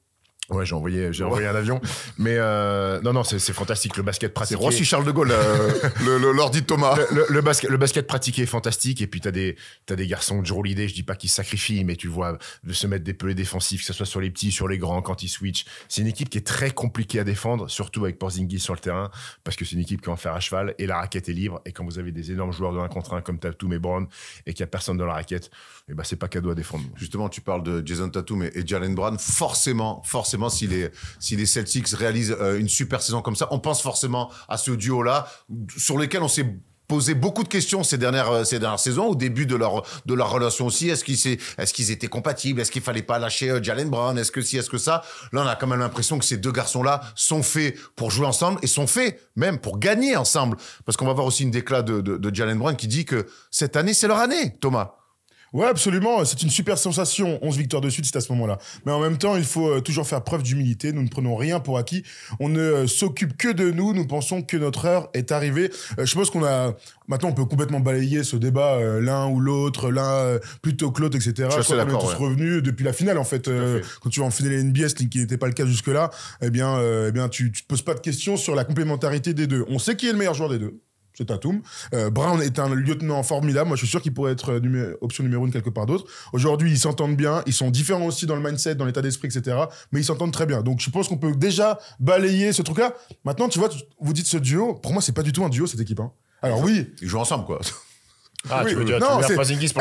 Ouais, j'ai envoyé, j'ai envoyé un avion. Mais euh, non, non, c'est fantastique. Le basket pratiqué. C'est Rossi Charles de Gaulle, euh, l'ordi Thomas. Le, basket, le basket pratiqué est fantastique. Et puis, t'as des, as des garçons de jour l'idée, je dis pas qu'ils se sacrifient, mais tu vois, de se mettre des pelés défensifs, que ce soit sur les petits, sur les grands, quand ils switch. C'est une équipe qui est très compliquée à défendre, surtout avec Porzingis sur le terrain, parce que c'est une équipe qui va en faire à cheval et la raquette est libre. Et quand vous avez des énormes joueurs de 1 contre 1 comme Tatum et Brown et qu'il n'y a personne dans la raquette, et eh ben c'est pas cadeau à défendre. Justement, tu parles de Jason Tatum et, Jalen Brown. Forcément, forcément, si les, si les Celtics réalisent euh, une super saison comme ça, on pense forcément à ce duo-là sur lequel on s'est posé beaucoup de questions ces dernières, euh, ces dernières saisons, au début de leur, de leur relation aussi. Est-ce qu'ils est qu'ils étaient compatibles Est-ce qu'il fallait pas lâcher euh, Jalen Brown Est-ce que si, est-ce que ça Là, on a quand même l'impression que ces deux garçons-là sont faits pour jouer ensemble et sont faits même pour gagner ensemble. Parce qu'on va voir aussi une déclat de, de Jalen Brown qui dit que cette année, c'est leur année, Thomas. Ouais, absolument. C'est une super sensation. 11 victoires de suite, c'est à ce moment-là. Mais en même temps, il faut euh, toujours faire preuve d'humilité. Nous ne prenons rien pour acquis. On ne euh, s'occupe que de nous. Nous pensons que notre heure est arrivée. Euh, je pense qu'on a, maintenant, on peut complètement balayer ce débat, l'un ou l'autre, l'un plutôt que l'autre, etc. Je on est tous revenus depuis la finale, en fait. Quand tu vas en finale NBA, ce qui n'était pas le cas jusque-là, eh bien, eh bien, tu, ne te poses pas de questions sur la complémentarité des deux. On sait qui est le meilleur joueur des deux c'est Tatum. Euh, Brown est un lieutenant formidable. Moi, je suis sûr qu'il pourrait être euh, option numéro une quelque part d'autre. Aujourd'hui, ils s'entendent bien. Ils sont différents aussi dans le mindset, dans l'état d'esprit, etc. Mais ils s'entendent très bien. Donc, je pense qu'on peut déjà balayer ce truc-là. Maintenant, tu vois, vous dites ce duo. Pour moi, c'est pas du tout un duo, cette équipe. Hein. Alors, oui. Ils jouent ensemble, quoi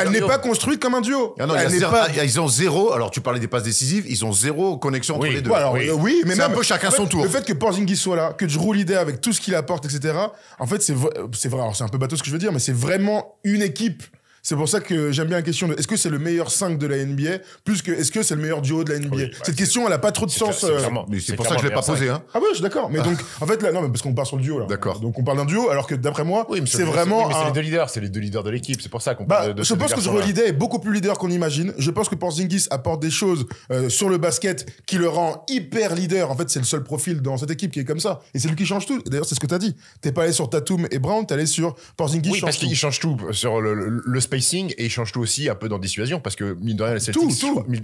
elle n'est pas construite comme un duo. Ah non, ah, Ils ont zéro. Alors, tu parlais des passes décisives, ils ont zéro connexion entre les deux. oui. mais même un peu chacun son tour. Le fait que Porzingis soit là, que Drew l'idée avec tout ce qu'il apporte, etc. En fait, c'est vrai. C'est vrai. c'est un peu bateau ce que je veux dire, mais c'est vraiment une équipe c'est pour ça que j'aime bien la question de est-ce que c'est le meilleur 5 de la NBA plus que est-ce que c'est le meilleur duo de la NBA. Cette question, elle a pas trop de sens. Euh, mais c'est pour ça que je l'ai pas posé. Hein. Ah ouais, je suis d'accord. Mais ah. donc, en fait, là, non, mais parce qu'on part sur le duo là. D'accord. Donc on parle d'un duo, alors que d'après moi, c'est vraiment. mais c'est les deux leaders, c'est les deux leaders de l'équipe. C'est pour ça qu'on bah, parle de. je pense que Drew leader est beaucoup plus leader qu'on imagine. Je pense que Porzingis apporte des choses euh, sur le basket qui le rend hyper leader. En fait, c'est le seul profil dans cette équipe qui est comme ça. Et c'est lui qui change tout. D'ailleurs, c'est ce que tu as dit. T'es pas allé sur Tatum et Brown, allé sur Porzingis parce qu'il change tout euh, sur le et il change tout aussi un peu dans dissuasion parce que mine de rien,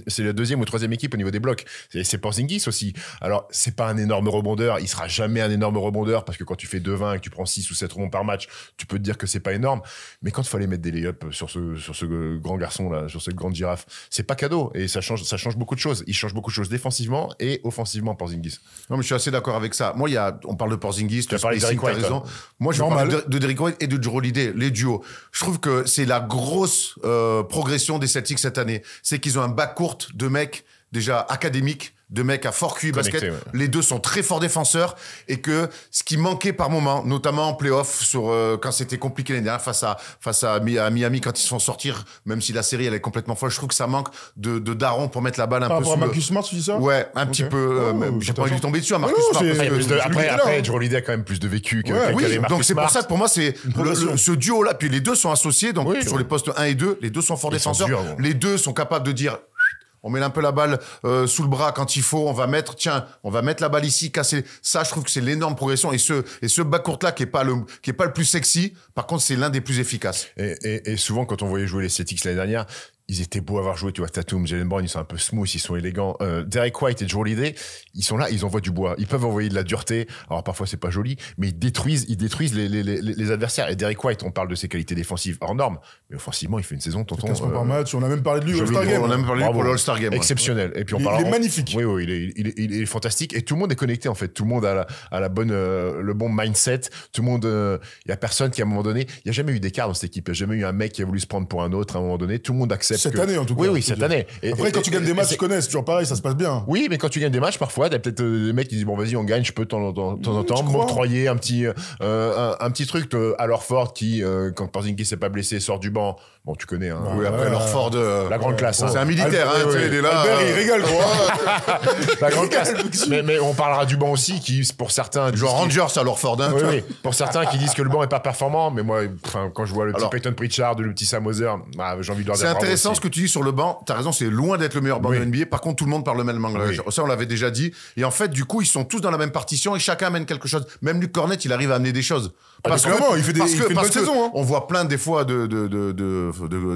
c'est la deuxième ou troisième équipe au niveau des blocs. C'est Porzingis aussi. Alors, c'est pas un énorme rebondeur. Il sera jamais un énorme rebondeur parce que quand tu fais 2-20 et que tu prends 6 ou 7 rebonds par match, tu peux te dire que c'est pas énorme. Mais quand il fallait mettre des layups sur ce, sur ce grand garçon là, sur cette grande girafe, c'est pas cadeau et ça change, ça change beaucoup de choses. Il change beaucoup de choses défensivement et offensivement, Porzingis. Non, mais je suis assez d'accord avec ça. Moi, il y a, on parle de Porzingis, tu as parlé de Derrick Moi, je parle de, Derrick et de Drew les duos. Je trouve que c'est la grosse euh, progression des Celtics cette année, c'est qu'ils ont un bac courte de mecs déjà académiques de mecs à fort QI basket. Les deux sont très forts défenseurs et que ce qui manquait par moment, notamment en playoff, sur, euh, quand c'était compliqué l'année dernière face, à, face à, Miami, quand ils se font sortir, même si la série elle est complètement folle, je trouve que ça manque de, de daron pour mettre la balle un peu sur Marcus Smart, tu dis ça Ouais, un petit peu. Euh, oh, j'ai pas envie de tomber dessus à hein, Marcus Smart. après, ah après je a quand même plus de vécu que, ouais, Donc c'est pour ça que pour moi, c'est ce duo-là. Puis les deux sont associés, donc sur les postes 1 et 2, les deux sont forts défenseurs. Les deux sont capables de dire on met un peu la balle euh, sous le bras quand il faut. On va mettre, tiens, on va mettre la balle ici, casser. Ça, je trouve que c'est l'énorme progression. Et ce, et ce bas court là qui est pas le, qui est pas le plus sexy. Par contre, c'est l'un des plus efficaces. Et, et, et, souvent, quand on voyait jouer les Celtics l'année dernière, ils étaient beaux à avoir joué, tu vois, Tatum, Jalen Brown, ils sont un peu smooth, ils sont élégants. Euh, Derek White et Joe Holiday, ils sont là, ils envoient du bois. Ils peuvent envoyer de la dureté. Alors parfois c'est pas joli, mais ils détruisent, ils détruisent les, les, les, adversaires. Et Derek White, on parle de ses qualités défensives hors normes, mais offensivement, il fait une saison tonton. par euh, match, on a même parlé de lui au All-Star Game. On a même parlé de star Game. Exceptionnel. Et puis on il, est magnifique. Oui, oui, il est, il, est, fantastique. Et tout le monde est connecté en fait. Tout le monde a la, la bonne, euh, le bon mindset. Tout le monde, il y a personne qui à un moment donné, il y a jamais eu d'écart dans cette équipe. Il n'y a jamais eu un mec qui a voulu se prendre pour un autre à un moment donné. Tout le monde accepte cette année, en tout cas. Oui, oui, cette année. Après, quand tu gagnes des matchs, tu connais, c'est toujours pareil, ça se passe bien. Oui, mais quand tu gagnes des matchs, parfois, t'as peut-être euh, des mecs qui disent, bon, vas-y, on gagne, je peux de temps en temps mm, m'octroyer un petit, euh, un, petit truc. Euh, Alors fort qui, euh, quand Qui s'est pas blessé, sort du banc, Bon, tu connais, hein. Bah, oui, après, leur Ford. Euh, la grande classe. Hein. C'est un militaire, hein, il est là. il euh. rigole, quoi. la grande classe. Mais, on parlera du banc aussi, qui, pour certains. Genre Rangers, alors Ford, hein, oui, Pour certains qui disent que le banc est pas performant, mais moi, quand je vois le petit Peyton Pritchard, le petit Sam bah, j'ai envie de leur C'est intéressant ce que tu dis sur le banc. T'as raison, c'est loin d'être le meilleur banc de NBA. Par contre, tout le monde parle le même langage. Ça, on l'avait déjà dit. Et en fait, du coup, ils sont tous dans la même partition et chacun amène quelque chose. Même Luc Cornet, il arrive à amener des choses. Ah, parce que que, il fait des, saison. Hein. On voit plein des fois de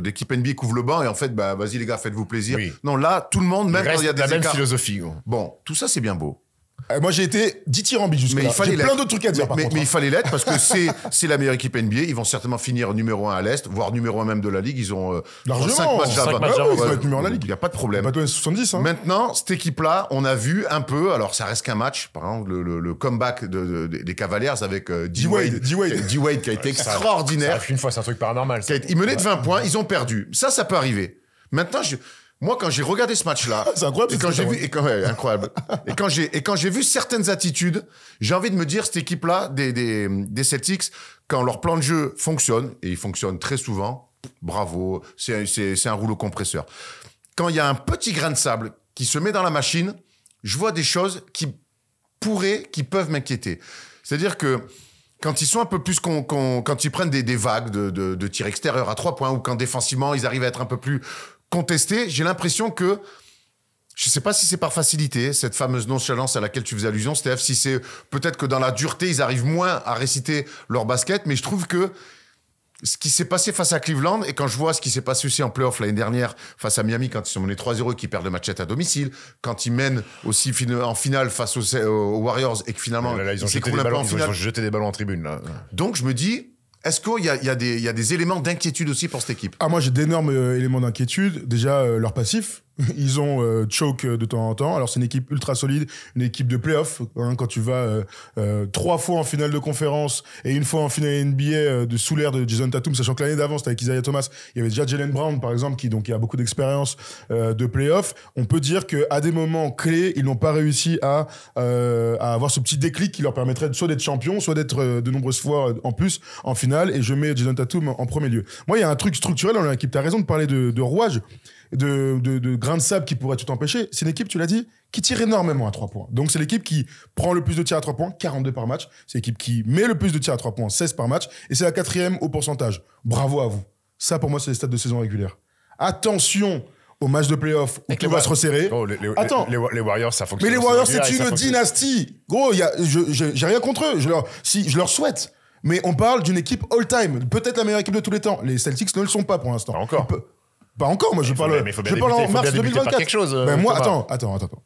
d'équipe NBA couvre le banc et en fait, bah, vas-y les gars, faites-vous plaisir. Non, là, tout le monde, même il y a des la même philosophie. Bon, tout ça, c'est bien beau. Euh, moi, j'ai été dithyrambique jusqu'à là. J'ai plein d'autres trucs à dire, mais, mais il hein. fallait l'être parce que c'est la meilleure équipe NBA. Ils vont certainement finir numéro 1 à l'Est, voire numéro 1 même de la Ligue. Ils ont 5 euh, matchs à la Ligue. Il n'y a pas de problème. de 70, hein. Maintenant, cette équipe-là, on a vu un peu, alors ça reste qu'un match, par exemple, le, le, le comeback de, des Cavaliers avec euh, D-Wade. D-Wade qui, a été extraordinaire. une fois, c'est un truc paranormal. Ça. ils menaient de 20 points, ils ont perdu. Ça, ça peut arriver. Maintenant, je, moi, quand j'ai regardé ce match-là, c'est incroyable. Et quand j'ai vu, hein. et quand, incroyable. et quand j'ai et quand j'ai vu certaines attitudes, j'ai envie de me dire cette équipe-là des, des, des Celtics, quand leur plan de jeu fonctionne et il fonctionne très souvent, bravo, c'est un rouleau compresseur. Quand il y a un petit grain de sable qui se met dans la machine, je vois des choses qui pourraient, qui peuvent m'inquiéter. C'est-à-dire que quand ils sont un peu plus quand ils prennent des, des vagues de, de, de tir extérieur à trois points ou quand défensivement ils arrivent à être un peu plus contesté, j'ai l'impression que je ne sais pas si c'est par facilité, cette fameuse nonchalance à laquelle tu fais allusion, Steph, si c'est peut-être que dans la dureté, ils arrivent moins à réciter leur basket, mais je trouve que ce qui s'est passé face à Cleveland, et quand je vois ce qui s'est passé aussi en playoff l'année dernière face à Miami, quand ils sont menés 3-0 et qu'ils perdent le match à domicile, quand ils mènent aussi en finale face aux, Warriors et que finalement oh ils, ont jeté des ballons, en tribune. Donc je me dis, est-ce qu'il y, y, y a, des éléments d'inquiétude aussi pour cette équipe Ah moi j'ai d'énormes euh, éléments d'inquiétude. Déjà euh, leur passif, Ils ont euh, choke euh, de temps en temps. Alors c'est une équipe ultra solide, une équipe de playoff. Hein, quand tu vas euh, trois fois en finale de conférence et une fois en finale NBA de sous l'air de Jason Tatum, sachant que l'année d'avant c'était avec Isaiah Thomas, il y avait déjà Jalen Brown par exemple qui donc a beaucoup d'expérience de playoff. On peut dire que à des moments clés, ils n'ont pas réussi à, avoir ce petit déclic qui leur permettrait soit d'être champion, soit d'être de nombreuses fois en plus en finale. Et je mets Jason Tatum en premier lieu. Moi, il y a un truc structurel dans l'équipe. T'as raison de parler de, de rouage de, de grains de sable qui pourraient tout empêcher, c'est une équipe, tu l'as dit, qui tire énormément à trois points. Donc c'est l'équipe qui prend le plus de tirs à 3 points, 42 par match. C'est l'équipe qui met le plus de tirs à 3 points, 16 par match. Et c'est la quatrième au pourcentage. Bravo à vous. Ça, pour moi, c'est les stades de saison régulière. Attention au match de playoff où tout va se resserrer. Oh, les, Attends. Les, Warriors, ça fonctionne. Mais les Warriors, c'est une dynastie. Gros, j'ai rien contre eux. Je leur, si, je leur souhaite. Mais on parle d'une équipe all-time, peut-être la meilleure équipe de tous les temps. Les Celtics ne le sont pas pour l'instant. Encore. Pas encore, moi je parle. débuter, en mars 2024. Euh, mais moi, attends, attends, attends,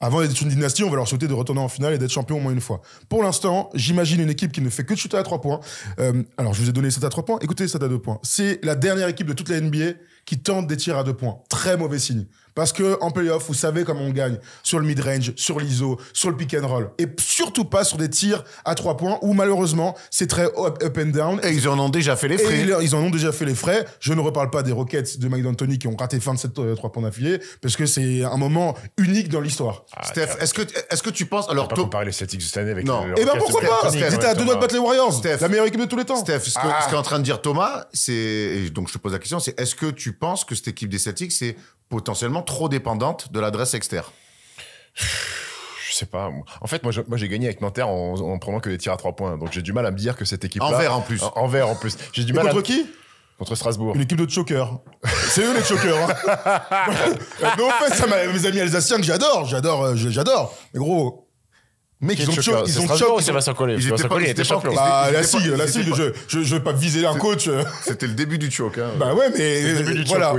Avant d'être une dynastie, on va leur souhaiter de retourner en finale et d'être champion au moins une fois. Pour l'instant, j'imagine une équipe qui ne fait que de shooter à 3 points. Euh, alors, je vous ai donné 7 à 3 points. Écoutez, 7 à 2 points. C'est la dernière équipe de toute la NBA qui tente des tirs à 2 points. Très mauvais signe. Parce que en playoff, vous savez comment on gagne. Sur le mid-range, sur l'ISO, sur le pick and roll. Et surtout pas sur des tirs à trois points où malheureusement, c'est très up, and down. Et ils en ont déjà fait les frais. ils en ont déjà fait les frais. Je ne reparle pas des roquettes de Mike D'Antoni qui ont raté fin de cette euh, trois points d'affilée parce que c'est un moment unique dans l'histoire. Ah, Steph, est-ce que, est-ce que tu penses, alors, tu comparer les Celtics cette année avec non. et eh ben pourquoi pas? Ils à deux doigts de battre les Warriors. Steph, la meilleure équipe de tous les temps. Steph, ce ah. qu'est en train de dire Thomas, c'est, donc je te pose la question, c'est est-ce que tu penses que cette équipe des Celtics, c'est potentiellement trop dépendante de l'adresse externe je sais pas. En fait, moi, j'ai gagné avec Nanterre en, prenant que les tirs à trois points. Donc j'ai du mal à me dire que cette équipe. en vert en plus. En, vert en plus. J'ai du mal. Contre qui Contre Strasbourg. Une équipe de chokers. C'est eux les chokers. Hein. non, en fait, ça mes amis alsaciens que j'adore, j'adore, euh, j'adore. Mais gros, Mec, ils ont choqué. Ils ont choqué. Sébastien Collet. Ils étaient pas. Ils étaient champion. Bah, la si, la si. Je, je, je vais pas viser un coach. C'était le euh. début du choc. Hein. Bah ouais, mais le début du euh, voilà.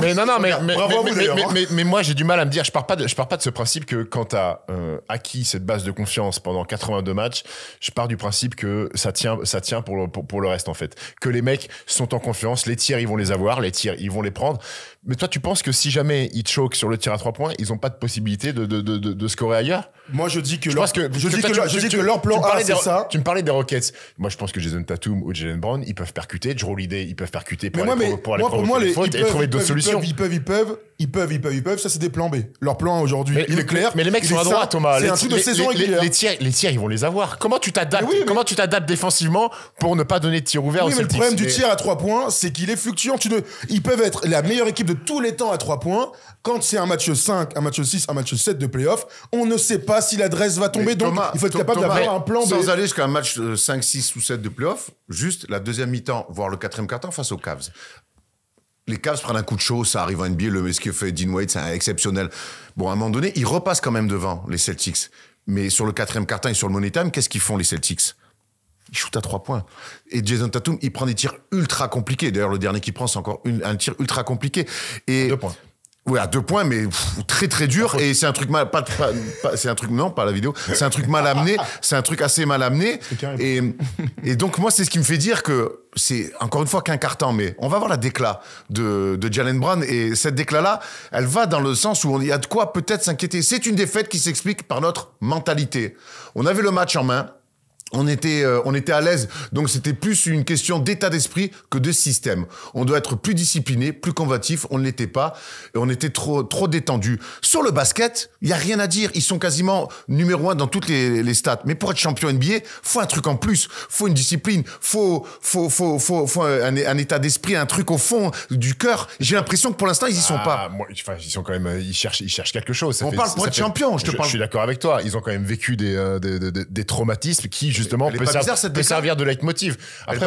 mais non, non, mais hein. mais, mais, moi j'ai du mal à me dire. Je pars pas de, je pars pas de ce principe que quand t'as euh, acquis cette base de confiance pendant 82 matchs, je pars du principe que ça tient, ça tient pour le, pour, pour le reste en fait. Que les mecs sont en confiance, les tirs ils vont les avoir, les tirs ils vont les prendre. Mais toi, tu penses que si jamais ils choquent sur le tir à trois points, ils n'ont pas de possibilité de, de, de, de, scorer ailleurs Moi, je dis que leur, plan A, c'est ça. Tu me parlais des Rockets. Moi, je pense que Jason Tatum ou Jalen Brown, ils peuvent percuter. Drew Holiday, ils peuvent percuter pour mais aller, moi, mais, pour, moi, les, trouver solutions. ils peuvent, ils peuvent. Ils peuvent, ils peuvent, Ça, c'est des plans B. Leur plan aujourd'hui, il est clair. Mais les mecs sont à droite, Thomas. Les tiers, ils vont les avoir. Comment tu t'adaptes Comment tu t'adaptes défensivement pour ne pas donner de tir ouvert Oui, mais le problème du tiers à 3 points, c'est qu'il est fluctuant. Ils peuvent être la meilleure équipe de tous les temps à 3 points. Quand c'est un match 5, un match 6, un match 7 de playoff, on ne sait pas si l'adresse va tomber. donc, il faut être capable d'avoir un plan B. Sans aller jusqu'à un match 5, euh, 6 ou 7 de playoff, juste la deuxième mi-temps, voire le quatrième quart-temps face aux Cavs les Cavs prennent un coup de chaud, ça arrive en NBA, le, ce que fait Dean Wade, c'est exceptionnel. Bon, à un moment donné, ils repassent quand même devant les Celtics. Mais sur le quatrième carton et sur le money qu'est-ce qu'ils font les Celtics Ils shootent à trois points. Et Jason Tatum, il prend des tirs ultra compliqués. D'ailleurs, le dernier qu'il prend, c'est encore un tir ultra compliqué. Et deux points. Oui, à deux points, mais très très dur. Et c'est un truc mal, pas, pas, c'est un truc non, pas la vidéo. C'est un truc mal amené. C'est un truc assez mal amené. Et, et donc moi, c'est ce qui me fait dire que c'est encore une fois qu'un carton, mais on va voir la décla de, de Jalen Brown et cette décla là, elle va dans le sens où il y a de quoi peut-être s'inquiéter. C'est une défaite qui s'explique par notre mentalité. On avait le match en main on était, euh, on était à l'aise. Donc c'était plus une question d'état d'esprit que de système. On doit être plus discipliné, plus combatif. On ne l'était pas et on était trop, trop détendu. Sur le basket, il y a rien à dire. Ils sont quasiment numéro un dans toutes les, stats. Mais pour être champion NBA, faut un truc en plus, faut une discipline, faut, faut, faut, faut, faut un, état d'esprit, un truc au fond du cœur. J'ai l'impression que pour l'instant ils y sont ah, pas. Moi, ils sont quand même, ils cherchent, ils cherchent quelque chose. on parle pour être champion. Je te suis d'accord avec toi. Ils ont quand même vécu des, euh, des, des, des traumatismes qui justement peut, servir de leitmotiv. Après,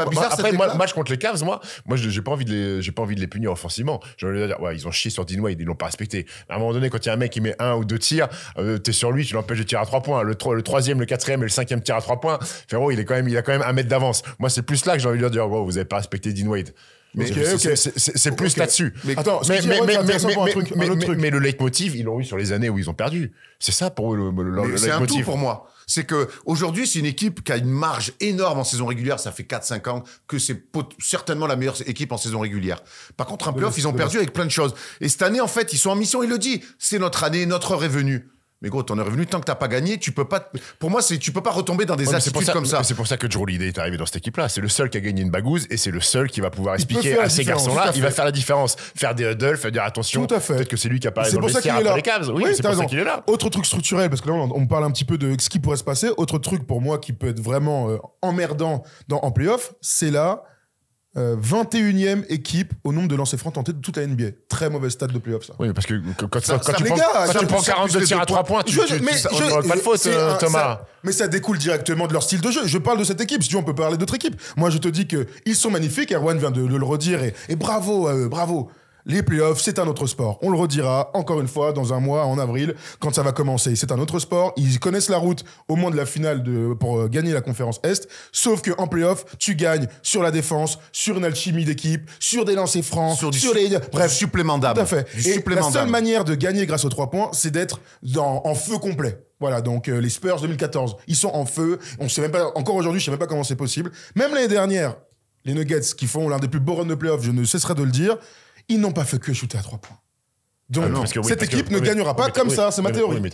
match contre les Cavs, moi, moi, j'ai pas envie de les, j'ai pas envie de les punir offensivement. J'ai envie de dire, ouais, ils ont chié sur Wade, ils l'ont pas respecté. À un moment donné, quand il y a un mec qui met un ou deux tirs, tu euh, t'es sur lui, tu l'empêches de tirer à trois points. Le, le troisième, le quatrième et le cinquième tir à trois points. Ferro, il est quand même, il a quand même un mètre d'avance. Moi, c'est plus là que j'ai envie de dire, vous avez pas respecté Dean Wade. Mais c'est plus là-dessus. Mais, mais, le leitmotiv, ils l'ont eu sur les années où ils ont perdu. C'est ça pour eux le, le, leitmotiv. C'est un tout pour moi. C'est que aujourd'hui, c'est une équipe qui a une marge énorme en saison régulière. Ça fait 4-5 ans que c'est certainement la meilleure équipe en saison régulière. Par contre, un playoff, ils ont perdu avec plein de choses. Et cette année, en fait, ils sont en mission. Il le dit, c'est notre année, notre revenu. Mais gros, t'en es revenu, tant que t'as pas gagné, tu peux pas. Pour moi, c'est tu peux pas retomber dans des ouais, comme ça. C'est pour ça que Drew Holiday est arrivé dans cette équipe-là. C'est le seul qui a gagné une bagouze et c'est le seul qui va pouvoir expliquer à, ces garçons-là. Il va faire la différence, faire des huddles, faire dire attention. Tout à fait. Peut-être que c'est lui qui apparaît dans pour le les caves, Oui, c'est pour ça qu'il est là. Autre truc structurel, parce que là, on, me parle un petit peu de ce qui pourrait se passer. Autre truc pour moi qui peut être vraiment euh, emmerdant dans en playoff, c'est là 21e euh, équipe au nombre de lancers francs tentés de toute la NBA. Très mauvais stade de playoff, ça. Oui, parce que quand, tu, prends, quand tu prends 42 tirs à 3 points, tu, mais pas de faute, euh, Thomas. mais ça découle directement de leur style de jeu. Je parle de cette équipe, si tu veux, on peut parler d'autres équipes. Moi, je te dis qu'ils sont magnifiques, Erwan vient de, le redire, et, et bravo à eux, bravo les playoffs, c'est un autre sport. On le redira encore une fois dans un mois, en avril, quand ça va commencer. C'est un autre sport. Ils connaissent la route au moins de la finale pour euh, gagner la conférence Est. Sauf que en playoff, tu gagnes sur la défense, sur une alchimie d'équipe, sur des lancers francs, sur, du les, bref, supplémentable. Tout à fait. Et la seule manière de gagner grâce aux trois points, c'est d'être en feu complet. Voilà, donc euh, les Spurs 2014, ils sont en feu. On sait même pas, encore aujourd'hui, je sais même pas comment c'est possible. Même l'année dernière, les Nuggets qui font l'un des plus beaux runs de playoffs, je ne cesserai de le dire, ils n'ont pas fait que shooter à trois points. Donc, ah cette équipe ne gagnera pas comme ça, c'est ma théorie. mais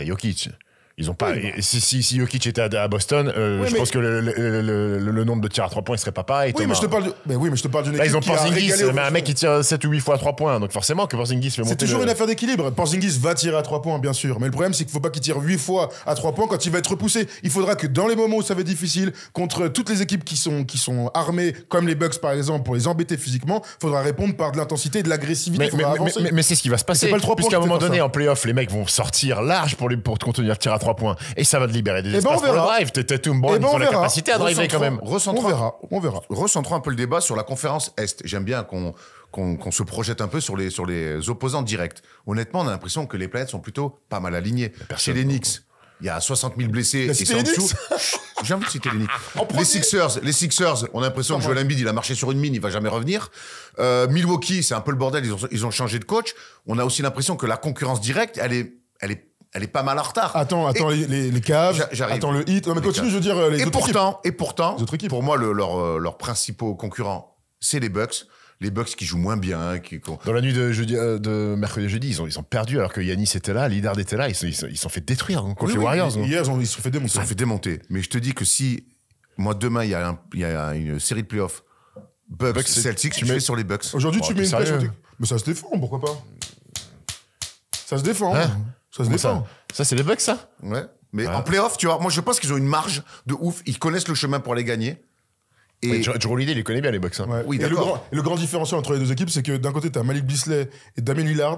ils ont pas. si, si, Jokic était à, Boston, euh, je pense que le, nombre de tirs à 3 points, il serait pas pareil. Oui, mais je te parle, oui, mais je te parle d'une bah, ils ont qui Porzingis, mais un mec qui tire 7 ou 8 fois à 3 points. Donc forcément que Porzingis fait C'est toujours une affaire d'équilibre. Porzingis va tirer à 3 points, bien sûr. Mais le problème, c'est qu'il faut pas qu'il tire 8 fois à 3 points quand il va être repoussé. Il faudra que dans les moments où ça va être difficile, contre toutes les équipes qui sont, qui sont armées, comme les Bucks par exemple, pour les embêter physiquement, faudra répondre par de l'intensité et de l'agressivité. Mais, c'est ce qui va se passer. Puisqu'à un moment donné, en playoff, les mecs vont sortir large pour, pour contenir tir à trois points. Et ça va te libérer des eh ben, espaces pour le la capacité à driver quand même. on verra, on verra. Recentrons un peu le débat sur la conférence Est. J'aime bien qu'on qu'on se projette un peu sur les, sur les opposants directs. Honnêtement, on a l'impression que les planètes sont plutôt pas mal alignées. Chez les Knicks, il y a 60 000 blessés et c'est en dessous. J'ai envie de citer les Les Sixers, les Sixers, on a l'impression que Joel Embiid, il a marché sur une mine, il va jamais revenir. Euh, Milwaukee, c'est un peu le bordel, ils ont, ils ont changé de coach. On a aussi l'impression que la concurrence directe, elle est, elle est elle est pas mal en retard. Attends, attends les, les caves, attends le hit. Non, mais continue, je veux dire euh, les et pourtant, Et pourtant, pour moi, leurs euh, leur principaux concurrents, c'est les Bucks. Les Bucks qui jouent moins bien. Dans la nuit de, jeudi, euh, de mercredi jeudi, ils ont, ils ont perdu alors que Yannis était là, leader était là. Ils se sont, fait détruire contre les Warriors. ils se sont fait démonter. Ils se sont fait démonter. Mais je te dis que si, moi, demain, il y, a une série de playoffs Bucks, Celtics, tu mets sur les Bucks. Aujourd'hui, tu oh, mets une pêche. Mais ça se défend, pourquoi pas Ça se défend. Hein ça se Ça, c'est les Bucks, ça Ouais. Mais en playoff, tu vois, moi je pense qu'ils ont une marge de ouf. Ils connaissent le chemin pour aller gagner. Et Holiday, il les connaît bien, les Bucks. Hein. Oui, et le, grand, le grand différentiel entre les deux équipes, c'est que d'un côté, tu as Malik Bisley et Damien Lillard.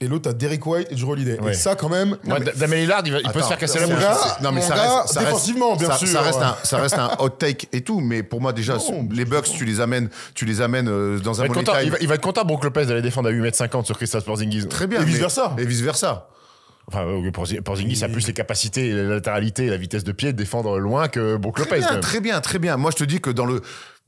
Et l'autre, tu as Derek White et Drew Holiday. Et ça, quand même. Ouais, Damien Lillard, il, peut se faire casser la bouche. non, mais ça reste, ça défensivement, bien sûr. Ça reste, un, hot take et tout. Mais pour moi, déjà, les Bucks, tu les amènes, tu les amènes euh, dans un bon il, il va être content, Brooke Lopez, d'aller défendre à 8m50 sur Christophe Porzingis. Très bien. Et vice-versa. Et vice-versa. Enfin, euh, Porzingis a plus les capacités, la latéralité, la vitesse de pied de défendre loin que beaucoup très bien, très bien. Moi, je te dis que dans le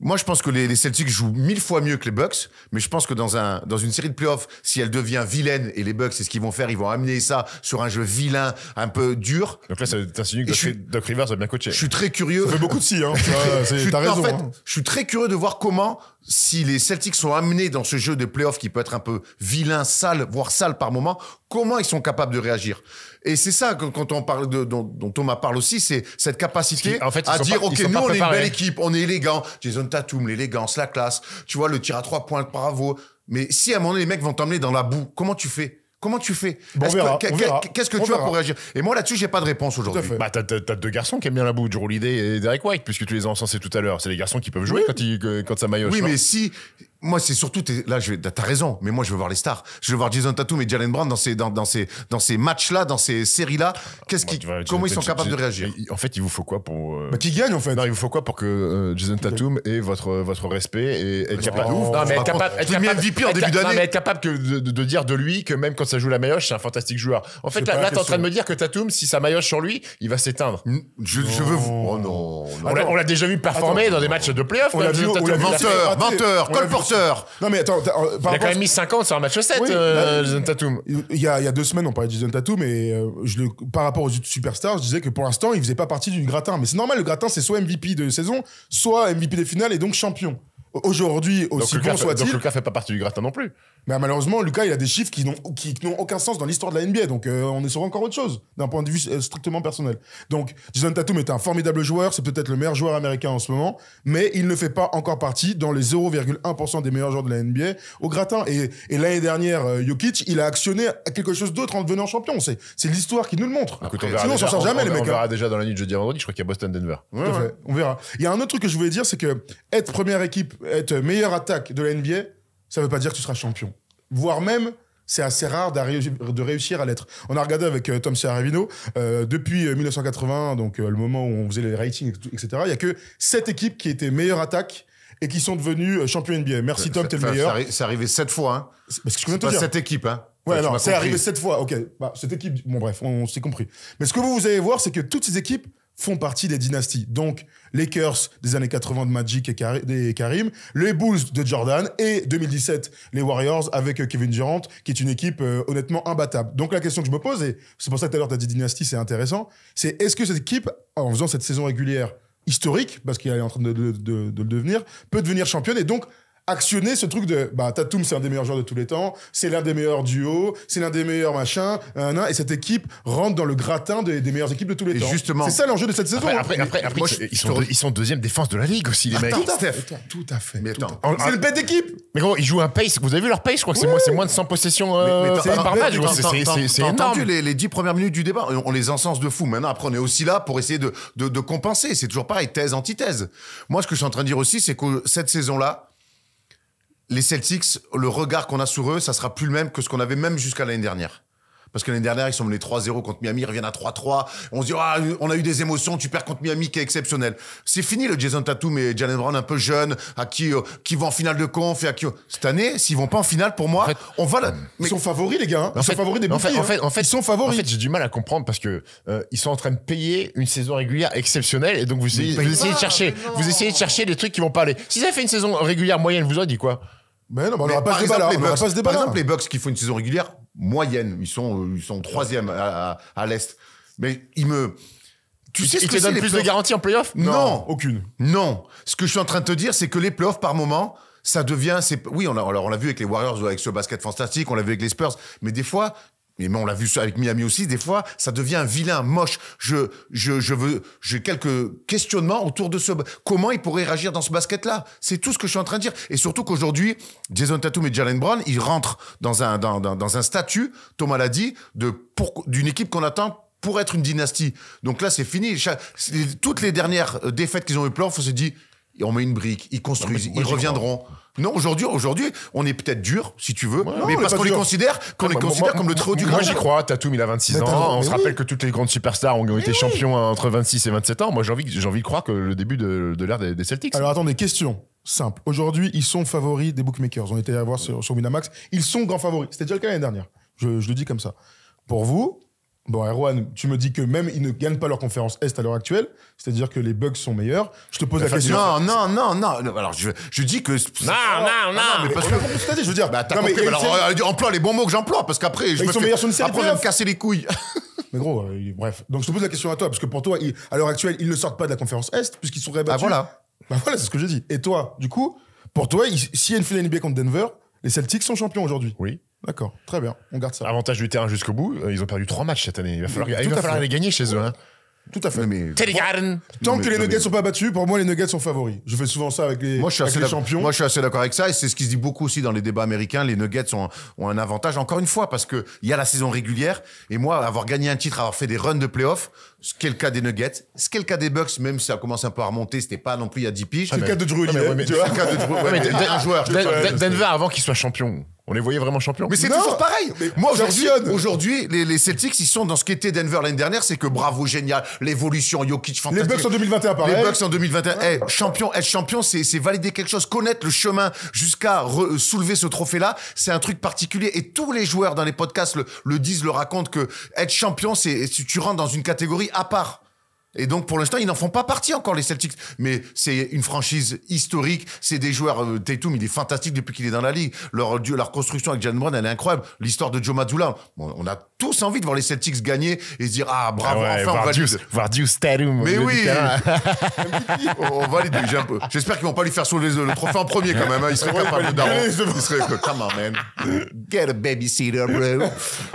moi, je pense que les, Celtics jouent mille fois mieux que les Bucks, mais je pense que dans, un, dans une série de playoffs, si elle devient vilaine, et les Bucks, c'est ce qu'ils vont faire, ils vont amener ça sur un jeu vilain, un peu dur. Donc là, ça signe que Doc, Rivers a bien coaché Je suis très curieux. Ça fait beaucoup de si, hein. raison. Hein. je suis très curieux de voir comment, si les Celtics sont amenés dans ce jeu de playoffs qui peut être un peu vilain, sale, voire sale par moment, comment ils sont capables de réagir. Et c'est ça quand on parle de dont, Thomas parle aussi, c'est cette capacité à dire ok, nous on est une belle équipe, on est élégant l'élégance, la classe, tu vois, le tir à trois points, bravo. Mais si à un moment donné, les mecs vont t'emmener dans la boue, comment tu fais Comment tu fais Qu'est-ce que tu as pour réagir Et moi là-dessus, j'ai pas de réponse aujourd'hui. Bah, t'as, deux garçons qui aiment bien la boue, Joe Holiday et Derek White, puisque tu les as encensés tout à l'heure. C'est les garçons qui peuvent jouer quand, ils, quand ça maillot. Oui, mais si moi, c'est surtout, là, je vais, t'as raison, mais moi, je veux voir les stars. Je veux voir Jason Tatum et Jalen Brown dans ces, dans, ces, dans ces matchs-là, dans ces séries-là. Qu'est-ce qui, comment ils sont capables de réagir En fait, il vous faut quoi pour. Euh... Bah, qui gagne, en fait il vous faut quoi pour que euh, Jason bah, Tatum ait votre, votre respect et être bah, capable. mais être capable. Être capable, en début d'année. mais capable de, dire de lui que même quand ça joue la mayoche c'est un fantastique joueur. En fait, là, t'es en train de me dire que Tatum, si ça mayoche sur lui, il va s'éteindre. Je, je, veux vous. Oh non. on l'a déjà vu performer dans des matchs de playoff. On l'a vu. Menteur, menteur, colporteur. Non, mais attends, euh, par il a quand même mis 50 sur un match 7, oui, euh, bah Il y, a, deux semaines, on parlait de Jason Tatum, mais euh, par rapport aux superstars, je disais que pour l'instant, il faisait pas partie du gratin. Mais c'est normal, le gratin, c'est soit MVP de saison, soit MVP des finales et donc champion. Aujourd'hui, aussi bon soit-il. Lucas fait pas partie du gratin non plus. Mais malheureusement, Lucas, il a des chiffres qui n'ont aucun sens dans l'histoire de la NBA. Donc euh, on est sur encore autre chose d'un point de vue euh, strictement personnel. Donc Jason Tatum est un formidable joueur, c'est peut-être le meilleur joueur américain en ce moment, mais il ne fait pas encore partie dans les 0,1% des meilleurs joueurs de la NBA au gratin. Et, l'année dernière, euh, Jokic, il a actionné quelque chose d'autre en devenant champion. C'est c'est l'histoire qui nous le montre. Sinon, on s'en sort jamais les mecs. On hein. verra déjà dans la nuit de jeudi à vendredi. Je crois qu'il y a Boston Denver. Ouais, on verra. Il y a un autre truc que je voulais dire, c'est que être première équipe être meilleure attaque de la NBA, ça ne veut pas dire que tu seras champion. Voire même, c'est assez rare de réussir à l'être. On a regardé avec euh, Tom Ciaravino, euh, depuis 1980, euh, donc euh, le moment où on faisait les ratings, etc., il n'y a que sept équipes qui étaient meilleure attaque et qui sont devenues champions NBA. Merci Tom, t'es le meilleur. C'est arrivé sept fois. Hein. Parce que je te pas hein. Ouais, c'est arrivé sept fois. Ok, bah, cette équipe. Bon, bref, on, s'est compris. Mais ce que vous, vous allez voir, c'est que toutes ces équipes font partie des dynasties. Donc, les Lakers des années 80 de Magic et, Karim, les Bulls de Jordan et 2017, les Warriors avec euh, Kevin Durant, qui est une équipe euh, honnêtement imbattable. Donc, la question que je me pose, et c'est pour ça que tout à l'heure tu as dit dynastie, c'est intéressant, c'est est-ce que cette équipe, en faisant cette saison régulière historique, parce qu'elle est en train de le devenir, peut devenir championne et donc actionner ce truc de bah c'est un des meilleurs joueurs de tous les temps, c'est l'un des meilleurs duos, c'est l'un des meilleurs machins, et cette équipe rentre dans le gratin des, meilleures équipes de tous les temps. Justement, c'est ça l'enjeu de cette saison. Après, après, ils, sont deuxième défense de la ligue aussi les ah, mecs. tout à fait. C'est une bête d'équipe. Mais gros, ils jouent un pace. Vous avez vu leur pace Je crois que c'est moins, moins de 100 possessions par match. C'est énorme. entendu les, les 10 premières minutes du débat, on les encense de fou. Maintenant, après, on est aussi là pour essayer de, de, de compenser. C'est toujours pareil, thèse, antithèse. Moi, ce que je suis en train de dire aussi, c'est que cette saison-là, les Celtics, le regard qu'on a sur eux, ça sera plus le même que ce qu'on avait même jusqu'à l'année dernière. Parce que l'année dernière, ils sont menés 3-0 contre Miami, ils reviennent à 3-3. On se dit, ah, on a eu des émotions, tu perds contre Miami qui est exceptionnel. C'est fini le Jason Tatum et Jalen Brown un peu jeune, à qui, euh, qui vont en finale de conf et à qui. Euh, cette année, s'ils vont pas en finale, pour moi, on va la... Euh, ils sont favoris, les gars. Ils sont favoris des en fait, en fait, sont favoris. j'ai du mal à comprendre parce que ils sont en train de payer une saison régulière exceptionnelle et donc vous, essayez de chercher. Vous essayez de chercher des trucs qui vont parler. aller. S'ils avaient fait une saison régulière moyenne, vous auriez dit quoi mais non, on n'aura pas, ce Par exemple, les Bucks qui font une saison régulière moyenne, ils sont, euh, ils sont troisième à, à, l'Est. Mais ils me. Tu sais ce te donnent plus de garanties en playoff non. non. Aucune. Non. Ce que je suis en train de te dire, c'est que les playoffs, par moment, ça devient. Oui, on l'a, on l'a vu avec les Warriors, avec ce basket fantastique, on l'a vu avec les Spurs, mais des fois, mais on l'a vu avec Miami aussi, des fois, ça devient vilain, moche. Je, je, je veux, j'ai quelques questionnements autour de ce. Comment il pourrait réagir dans ce basket-là C'est tout ce que je suis en train de dire. Et surtout qu'aujourd'hui, Jason Tatum et Jalen Brown, ils rentrent dans un, dans, dans, un statut, Thomas l'a dit, d'une équipe qu'on attend pour être une dynastie. Donc là, c'est fini. toutes les dernières euh, défaites qu'ils ont eu plan, on se dit, on met une brique, ils construisent, ils reviendront. Non, aujourd'hui, aujourd'hui, on est peut-être dur, si tu veux, mais parce qu'on les considère, qu'on ah, les bah, considère comme le haut du grand. Moi, j'y crois. Tatoum, il a 26 ans. on se rappelle que toutes les grandes superstars ont été champions entre 26 et 27 ans. Moi, j'ai envie, j'ai envie de croire que le début de, l'ère des, Celtics. Alors, attendez, question simple. Aujourd'hui, ils sont favoris des bookmakers. On était à voir sur, sur Winamax. Ils sont grands favoris. C'était déjà le cas l'année dernière. je le dis comme ça. Pour vous, Bon, Erwan, tu me dis que même ils ne gagnent pas leur conférence Est à l'heure actuelle, c'est-à-dire que les bugs sont meilleurs. Je te pose la, question. Non, non, non, non. Alors, je, je dis que. Non, ah, non, non, Mais, parce que. que je veux dire. Bah, t'as compris. alors, euh, emploie les bons mots que j'emploie, parce qu'après, je ils sont meilleurs sur une série. Après, je vais me casser les couilles. mais gros, euh, bref. Donc, je te pose la question à toi, parce que pour toi, à l'heure actuelle, ils ne sortent pas de la conférence Est, puisqu'ils sont rébattus. Ah, voilà. Bah, voilà, c'est ce que je dis. Et toi, du coup, pour toi, s'il y a une finale NBA contre Denver, les Celtics sont champions aujourd'hui. Oui. D'accord, très bien, on garde ça. Avantage du terrain jusqu'au bout, euh, ils ont perdu trois matchs cette année. Il va falloir, il les gagner chez eux. Hein. Tout à fait. Mais, Tant que les Nuggets ne sont pas battus, pour moi les Nuggets sont favoris. Je fais souvent ça avec les, champions. Moi je suis assez d'accord avec ça et c'est ce qui se dit beaucoup aussi dans les débats américains. Les Nuggets ont, un avantage encore une fois parce qu'il y a la saison régulière et moi avoir gagné un titre, avoir fait des runs de playoffs, ce qu'est le cas des Nuggets, ce qu'est le cas des Bucks, même si ça commence un peu à remonter, c'était pas non plus il y a 10 piges. Ah, c'est le cas de Drew ah, Holiday. C'est le cas de Drew ah, Un joueur. Denver, avant qu'il soit champion, on les voyait vraiment champions. Mais c'est toujours pareil. Moi, aujourd'hui, aujourd'hui les, Celtics, ils sont dans ce qu'était Denver l'année dernière. C'est que bravo, génial, l'évolution, Jokic, fantastique. Les Bucks en 2021, pareil. Les Bucks en 2021. champion, être champion, c'est valider quelque chose. Connaître le chemin jusqu'à euh, soulever ce trophée-là, c'est un truc particulier. Et tous les joueurs dans les podcasts le, le disent, le racontent que être champion, c'est tu rentres dans une catégorie à part. Et donc pour l'instant, ils n'en font pas partie encore les Celtics, mais c'est une franchise historique, c'est des joueurs euh, il est fantastique depuis qu'il est dans la ligue. Leur euh, leur construction avec John Brown, elle est incroyable. L'histoire de Joe Mazzulla, on a tous envie de voir les Celtics gagner et se dire ah bravo, ah enfin on va Mais oui. on valide un peu. J'espère qu'ils vont pas lui faire soulever le, trophée en premier quand même, hein. il serait ouais, Il serait on Get a babysitter bro.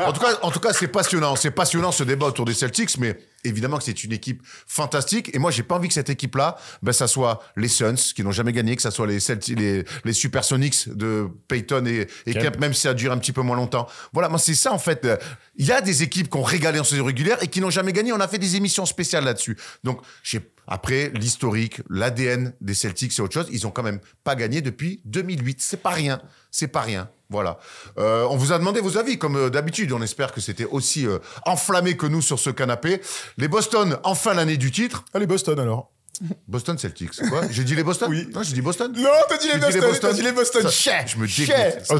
en tout cas, en tout cas, c'est passionnant, c'est passionnant ce débat autour des Celtics mais évidemment que c'est une équipe fantastique. Et moi, j'ai pas envie que cette équipe-là, ben, ça soit les Suns qui n'ont jamais gagné, que ça soit les, Celtics, les, les Supersonics de Peyton et, Kemp, même si ça dure un petit peu moins longtemps. Voilà, moi, c'est ça, en fait. Il y a des équipes qui ont régalé en saison régulière et qui n'ont jamais gagné. On a fait des émissions spéciales là-dessus. Donc, j'ai après, l'historique, l'ADN des Celtics, c'est autre chose. Ils ont quand même pas gagné depuis 2008. C'est pas rien c'est pas rien. Voilà. Euh, on vous a demandé vos avis, comme euh, d'habitude. On espère que c'était aussi euh, enflammé que nous sur ce canapé. Les Boston, enfin l'année du titre. allez Boston alors. Boston Celtics, quoi J'ai dit les Boston Oui. Non, j'ai dit Boston. Non, t'as dit, les Boston, t'as dit les Boston. Ça, je me dégoûte.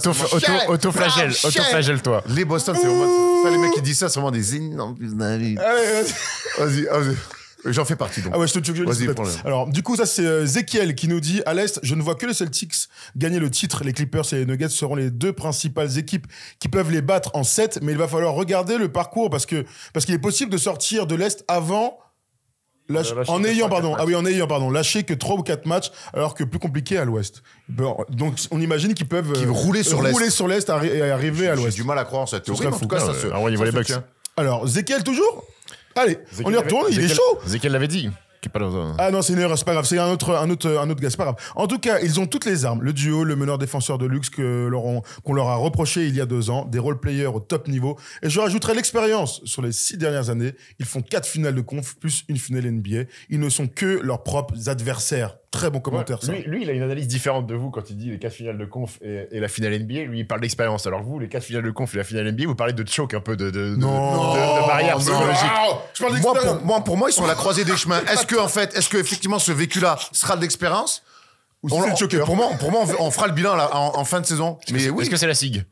Autoflagelle, auto, auto flagelle toi. Les Boston, c'est vraiment ça. Les mecs qui disent ça, c'est vraiment des énormes... Vas-y, vas-y. J'en fais partie donc. Ah ouais, je te Alors, du coup, ça c'est euh, Zekiel qui nous dit à l'est, je ne vois que les Celtics gagner le titre. Les Clippers et les Nuggets seront les deux principales équipes qui peuvent les battre en 7, mais il va falloir regarder le parcours parce que parce qu'il est possible de sortir de l'est avant euh, en ayant pardon ah oui en ayant pardon lâché que 3 ou 4 matchs alors que plus compliqué à l'ouest donc on imagine qu'ils peuvent euh, rouler sur l'est sur l'est et arriver à l'ouest j'ai du mal à croire en cette en tout cas hein, ça se, alors, alors Zekiel toujours Allez, on y retourne, il est chaud. qu'elle l'avait dit. Ah non, c'est une erreur, c'est pas grave, c'est un autre, un, gars, c'est pas grave. En tout cas, ils ont toutes les armes. Le duo, le meneur défenseur de luxe que qu'on leur a reproché il y a deux ans, des role-players au top niveau. Et je rajouterai l'expérience. Sur les six dernières années, ils font quatre finales de conf, plus une finale NBA. Ils ne sont que leurs propres adversaires. Très bon commentaire, ça. Lui, il a une analyse différente de vous quand il dit les quatre finales de conf et, la finale NBA. Lui, il parle d'expérience. Alors vous, les quatre finales de conf et la finale NBA, vous parlez de choke un peu, de, de, de, barrière psychologique. je parle moi pour, moi, ils sont à la croisée des chemins. Est-ce que, en fait, est-ce que effectivement ce vécu-là sera de l'expérience pour moi, pour moi on, fera le bilan en, fin de saison. Mais est-ce que c'est la SIG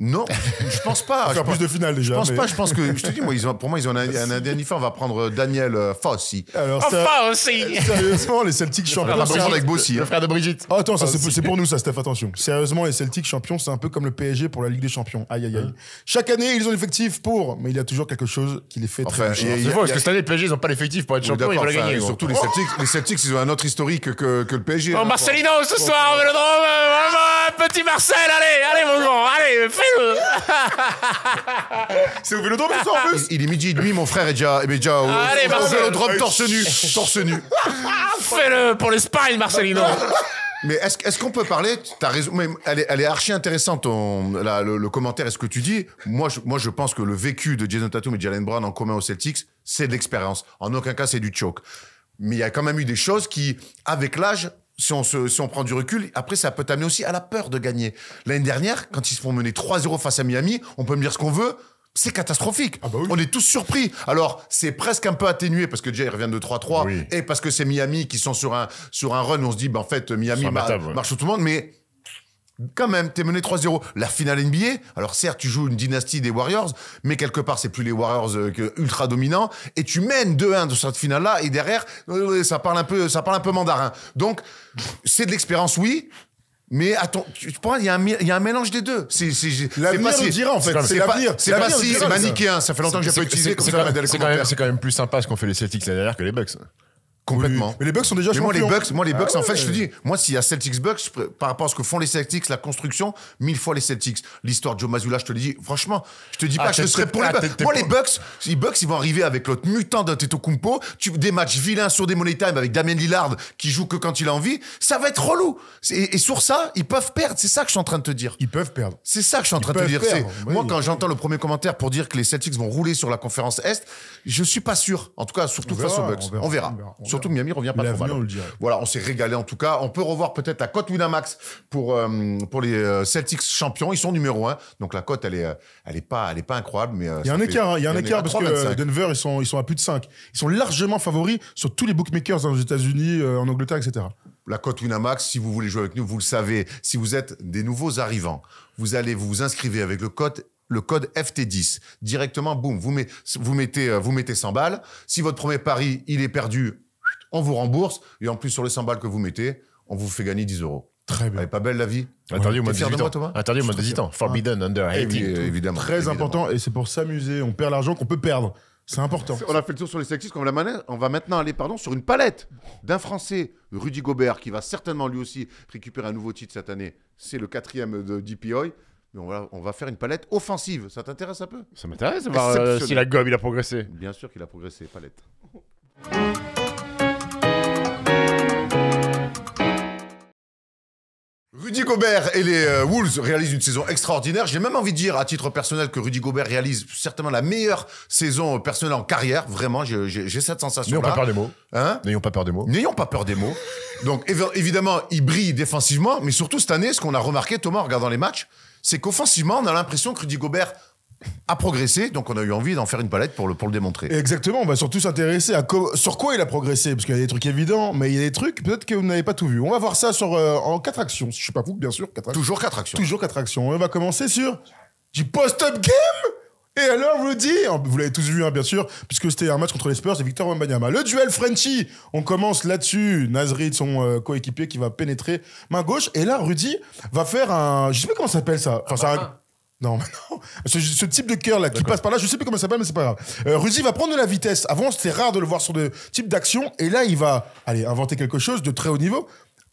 non, je pense pas. Faire plus de finale déjà. Je pense pas. Je pense que je te dis moi, pour moi ils ont un, un indien on va prendre euh, Daniel euh, Fossi. Alors ah, ça, Fossi. Sérieusement, les Celtics champions. Le frère avec le frère de Brigitte. Ah, attends, ça c'est pour nous ça, Steph. Attention. Sérieusement, les Celtics champions, c'est un peu comme le PSG pour la Ligue des Champions. Aïe aïe aïe. Hein. Chaque année, ils ont l'effectif pour, mais il y a toujours quelque chose qui les fait enfin, très. C'est parce que cette année, le PSG ils ont pas l'effectif pour être champion, ils veulent gagner. Surtout les Celtics. Les Celtics, ils ont un autre historique que le PSG. Oh, hein. Marcelino ce soir, euh, Vélodrome, petit Marcel, allez, allez mon grand, allez. C'est au vélodrome ça en plus Il est midi et demi, mon frère est déjà, est eh ben, déjà euh, au, Allez, torse nu. Torse nu. Fais-le pour l'Espagne, Marcelino. Mais est-ce est qu'on peut parler T'as raison. elle est, archi intéressante. Ton, le, commentaire, est-ce que tu dis Moi, je, moi, je pense que le vécu de Jason Tatum et Jalen Brown en commun aux Celtics, c'est de l'expérience. En aucun cas, c'est du choke. Mais il y a quand même eu des choses qui, avec l'âge, si on, se, si on prend du recul, après, ça peut t'amener aussi à la peur de gagner. L'année dernière, quand ils se font mener 3-0 face à Miami, on peut me dire ce qu'on veut, c'est catastrophique. Ah bah on est tous surpris. Alors, c'est presque un peu atténué parce que déjà, ils reviennent de 3-3 et parce que c'est Miami qui sont sur un, sur un run. On se dit, ben, en fait, Miami marche tout le monde, mais quand même, t'es mené 3-0. La finale NBA, alors certes, tu joues une dynastie des Warriors, mais quelque part, c'est plus les Warriors euh, que ultra dominants, et tu mènes 2-1 de cette finale-là, et derrière, euh, ça parle un peu, ça parle un peu mandarin. Donc, c'est de l'expérience, oui, mais attends, tu comprends, il y, a un, y a un mélange des deux. C'est pas si en fait. C'est l'avenir. C'est pas si manichéen. Ça fait longtemps que j'ai pas utilisé C'est quand, même plus sympa ce qu'ont fait les Celtics l'année dernière que les Bucks. Complètement. Mais les Bucks sont déjà champions. Moi, les Bucks, moi, les ah Bucks en fait, je te dis, moi, s'il y a Celtics Bucks, par rapport à ce que font les Celtics, la construction, mille fois les Celtics. L'histoire de Joe Mazula, je te le dis, franchement, je te dis ah, pas que ce serait pour les ah, Bucks. Moi, les Bucks, les Bucks, ils vont arriver avec l'autre mutant d'un Teto Kumpo, tu des matchs vilains sur des money time avec Damien Lillard qui joue que quand il a envie. Ça va être relou. Et, sur ça, ils peuvent perdre. C'est ça que je suis en train de te dire. Ils peuvent perdre. C'est ça que je suis en train de te dire. moi, quand j'entends le premier commentaire pour dire que les Celtics vont rouler sur la conférence Est, je suis pas sûr. En tout cas, surtout face aux Bucks. On verra. Surtout que Miami revient pas trop mal. On Voilà, on s'est régalé en tout cas. On peut revoir peut-être la cote Winamax pour, euh, pour les euh, Celtics champions. Ils sont numéro un. Donc la cote, elle est, euh, elle est, pas, elle est pas incroyable. mais hein. Il y a un écart, il y a un écart parce que Denver, ils sont, ils sont à plus de 5. Ils sont largement favoris sur tous les bookmakers hein, aux États-Unis, en Angleterre, etc la cote Winamax, si vous voulez jouer avec nous, vous le savez. Si vous êtes des nouveaux arrivants, vous allez vous inscrivez avec le code le code FT10 directement boum vous, vous mettez vous mettez 100 balles si votre premier pari il est perdu on vous rembourse, et en plus, sur les 100 balles que vous mettez, on vous fait gagner 10 euros. Très bien. Elle pas belle la vie. Interdit au moins de 18 Interdit au moins de 18 Forbidden, ah, under 18. Eh euh, évidemment. Très important et c'est pour s'amuser. On perd l'argent qu'on peut perdre. C'est important. On a fait le tour sur les sexistes. On va, on va maintenant aller pardon, sur une palette d'un Français, Rudy Gobert, qui va certainement lui aussi récupérer un nouveau titre cette année. C'est le quatrième de DPOI. Mais on va, on va faire une palette offensive. Ça t'intéresse un peu Ça m'intéresse de voir euh, si la gobe il a progressé. Bien sûr qu'il a progressé, palette. Rudy Gobert et les euh, Wolves réalisent une saison extraordinaire. J'ai même envie de dire à titre personnel que Rudy Gobert réalise certainement la meilleure saison personnelle en carrière. Vraiment, j'ai cette sensation-là. N'ayons pas peur des mots. Hein N'ayons pas peur des mots. N'ayons pas peur des mots. Donc évidemment, il brille défensivement, mais surtout cette année, ce qu'on a remarqué, Thomas, en regardant les matchs, c'est qu'offensivement, on a l'impression que Rudy Gobert a progressé, donc on a eu envie d'en faire une palette pour le, pour le démontrer. Exactement, on va surtout s'intéresser à sur quoi il a progressé, parce qu'il y a des trucs évidents, mais il y a des trucs peut-être que vous n'avez pas tout vu. On va voir ça sur, euh, en quatre actions, si je suis pas vous bien sûr. Toujours quatre actions. Toujours quatre actions. On va commencer sur du post-up game et alors, Rudy, vous l'avez tous vu, hein, bien sûr, puisque c'était un match contre les Spurs et Victor Wembanyama. Le duel Frenchy, on commence là-dessus. Nazri, son euh, coéquipier, qui va pénétrer main gauche. Et là, Rudy va faire un, je sais pas comment ça s'appelle ça. Non, mais non. Ce, type de cœur là qui passe par là, je ne sais plus comment ça s'appelle, mais c'est pas grave. Euh, Ruzi va prendre de la vitesse. Avant, c'était rare de le voir sur de types d'action. Et là, il va aller inventer quelque chose de très haut niveau.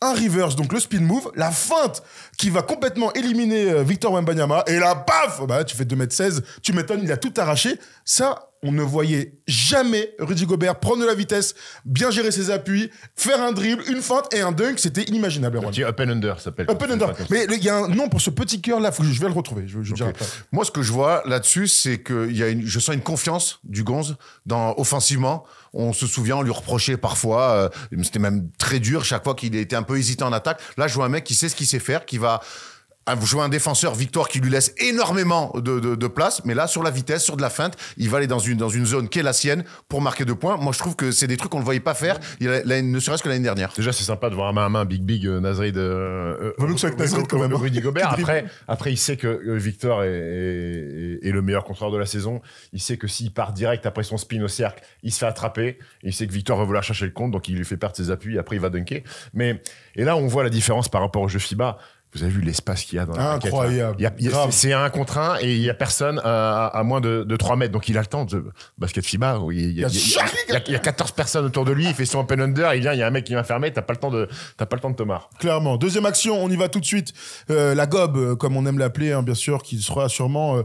Un reverse, donc le spin move, la feinte qui va complètement éliminer euh, Victor Wembanyama. Et là, paf Bah, tu fais 2m16, tu m'étonnes, il a tout arraché. Ça, on ne voyait jamais Rudy Gobert prendre de la vitesse, bien gérer ses appuis, faire un dribble, une fente et un dunk. C'était inimaginable. petit up under s'appelle. Open under. Mais il y a un nom pour ce petit cœur là. je vais le retrouver. Moi, ce que je vois là-dessus, c'est que je sens une confiance du Gonze dans offensivement. On se souvient, on lui reprochait parfois. Euh, c'était même très dur chaque fois qu'il était un peu hésitant en attaque. Là, je vois un mec qui sait ce qu'il sait faire, qui va ah, vous jouez un défenseur Victor, qui lui laisse énormément de, de, place, mais là sur la vitesse, sur de la feinte, il va aller dans une, dans une zone qui est la sienne pour marquer deux points. Moi je trouve que c'est des trucs qu'on ne voyait pas faire, il ne serait-ce que l'année dernière. Déjà c'est sympa de voir un main à main Big Big euh, Nazrid, euh, euh, Nazrid quand même. Hein. Rudy Gobert. Après, après il sait que euh, Victor est, le meilleur contrôleur de la saison. Il sait que s'il part direct après son spin au cercle, il se fait attraper. Il sait que Victor va vouloir chercher le compte, donc il lui fait perdre ses appuis. Après il va dunker. Mais et là on voit la différence par rapport au jeu FIBA. Vous avez vu l'espace qu'il y a dans la Incroyable. C'est un contre un et il n'y a personne à, moins de, 3 mètres. Donc il a le temps de basket FIBA. il, y a, 14 personnes autour de lui. Il fait son open under. Il vient, il y a un mec qui vient fermer. T'as pas le temps de, t'as pas le temps de te marre. Clairement. Deuxième action, on y va tout de suite. Euh, la gobe, euh, comme on aime l'appeler, hein, bien sûr, qui sera sûrement euh,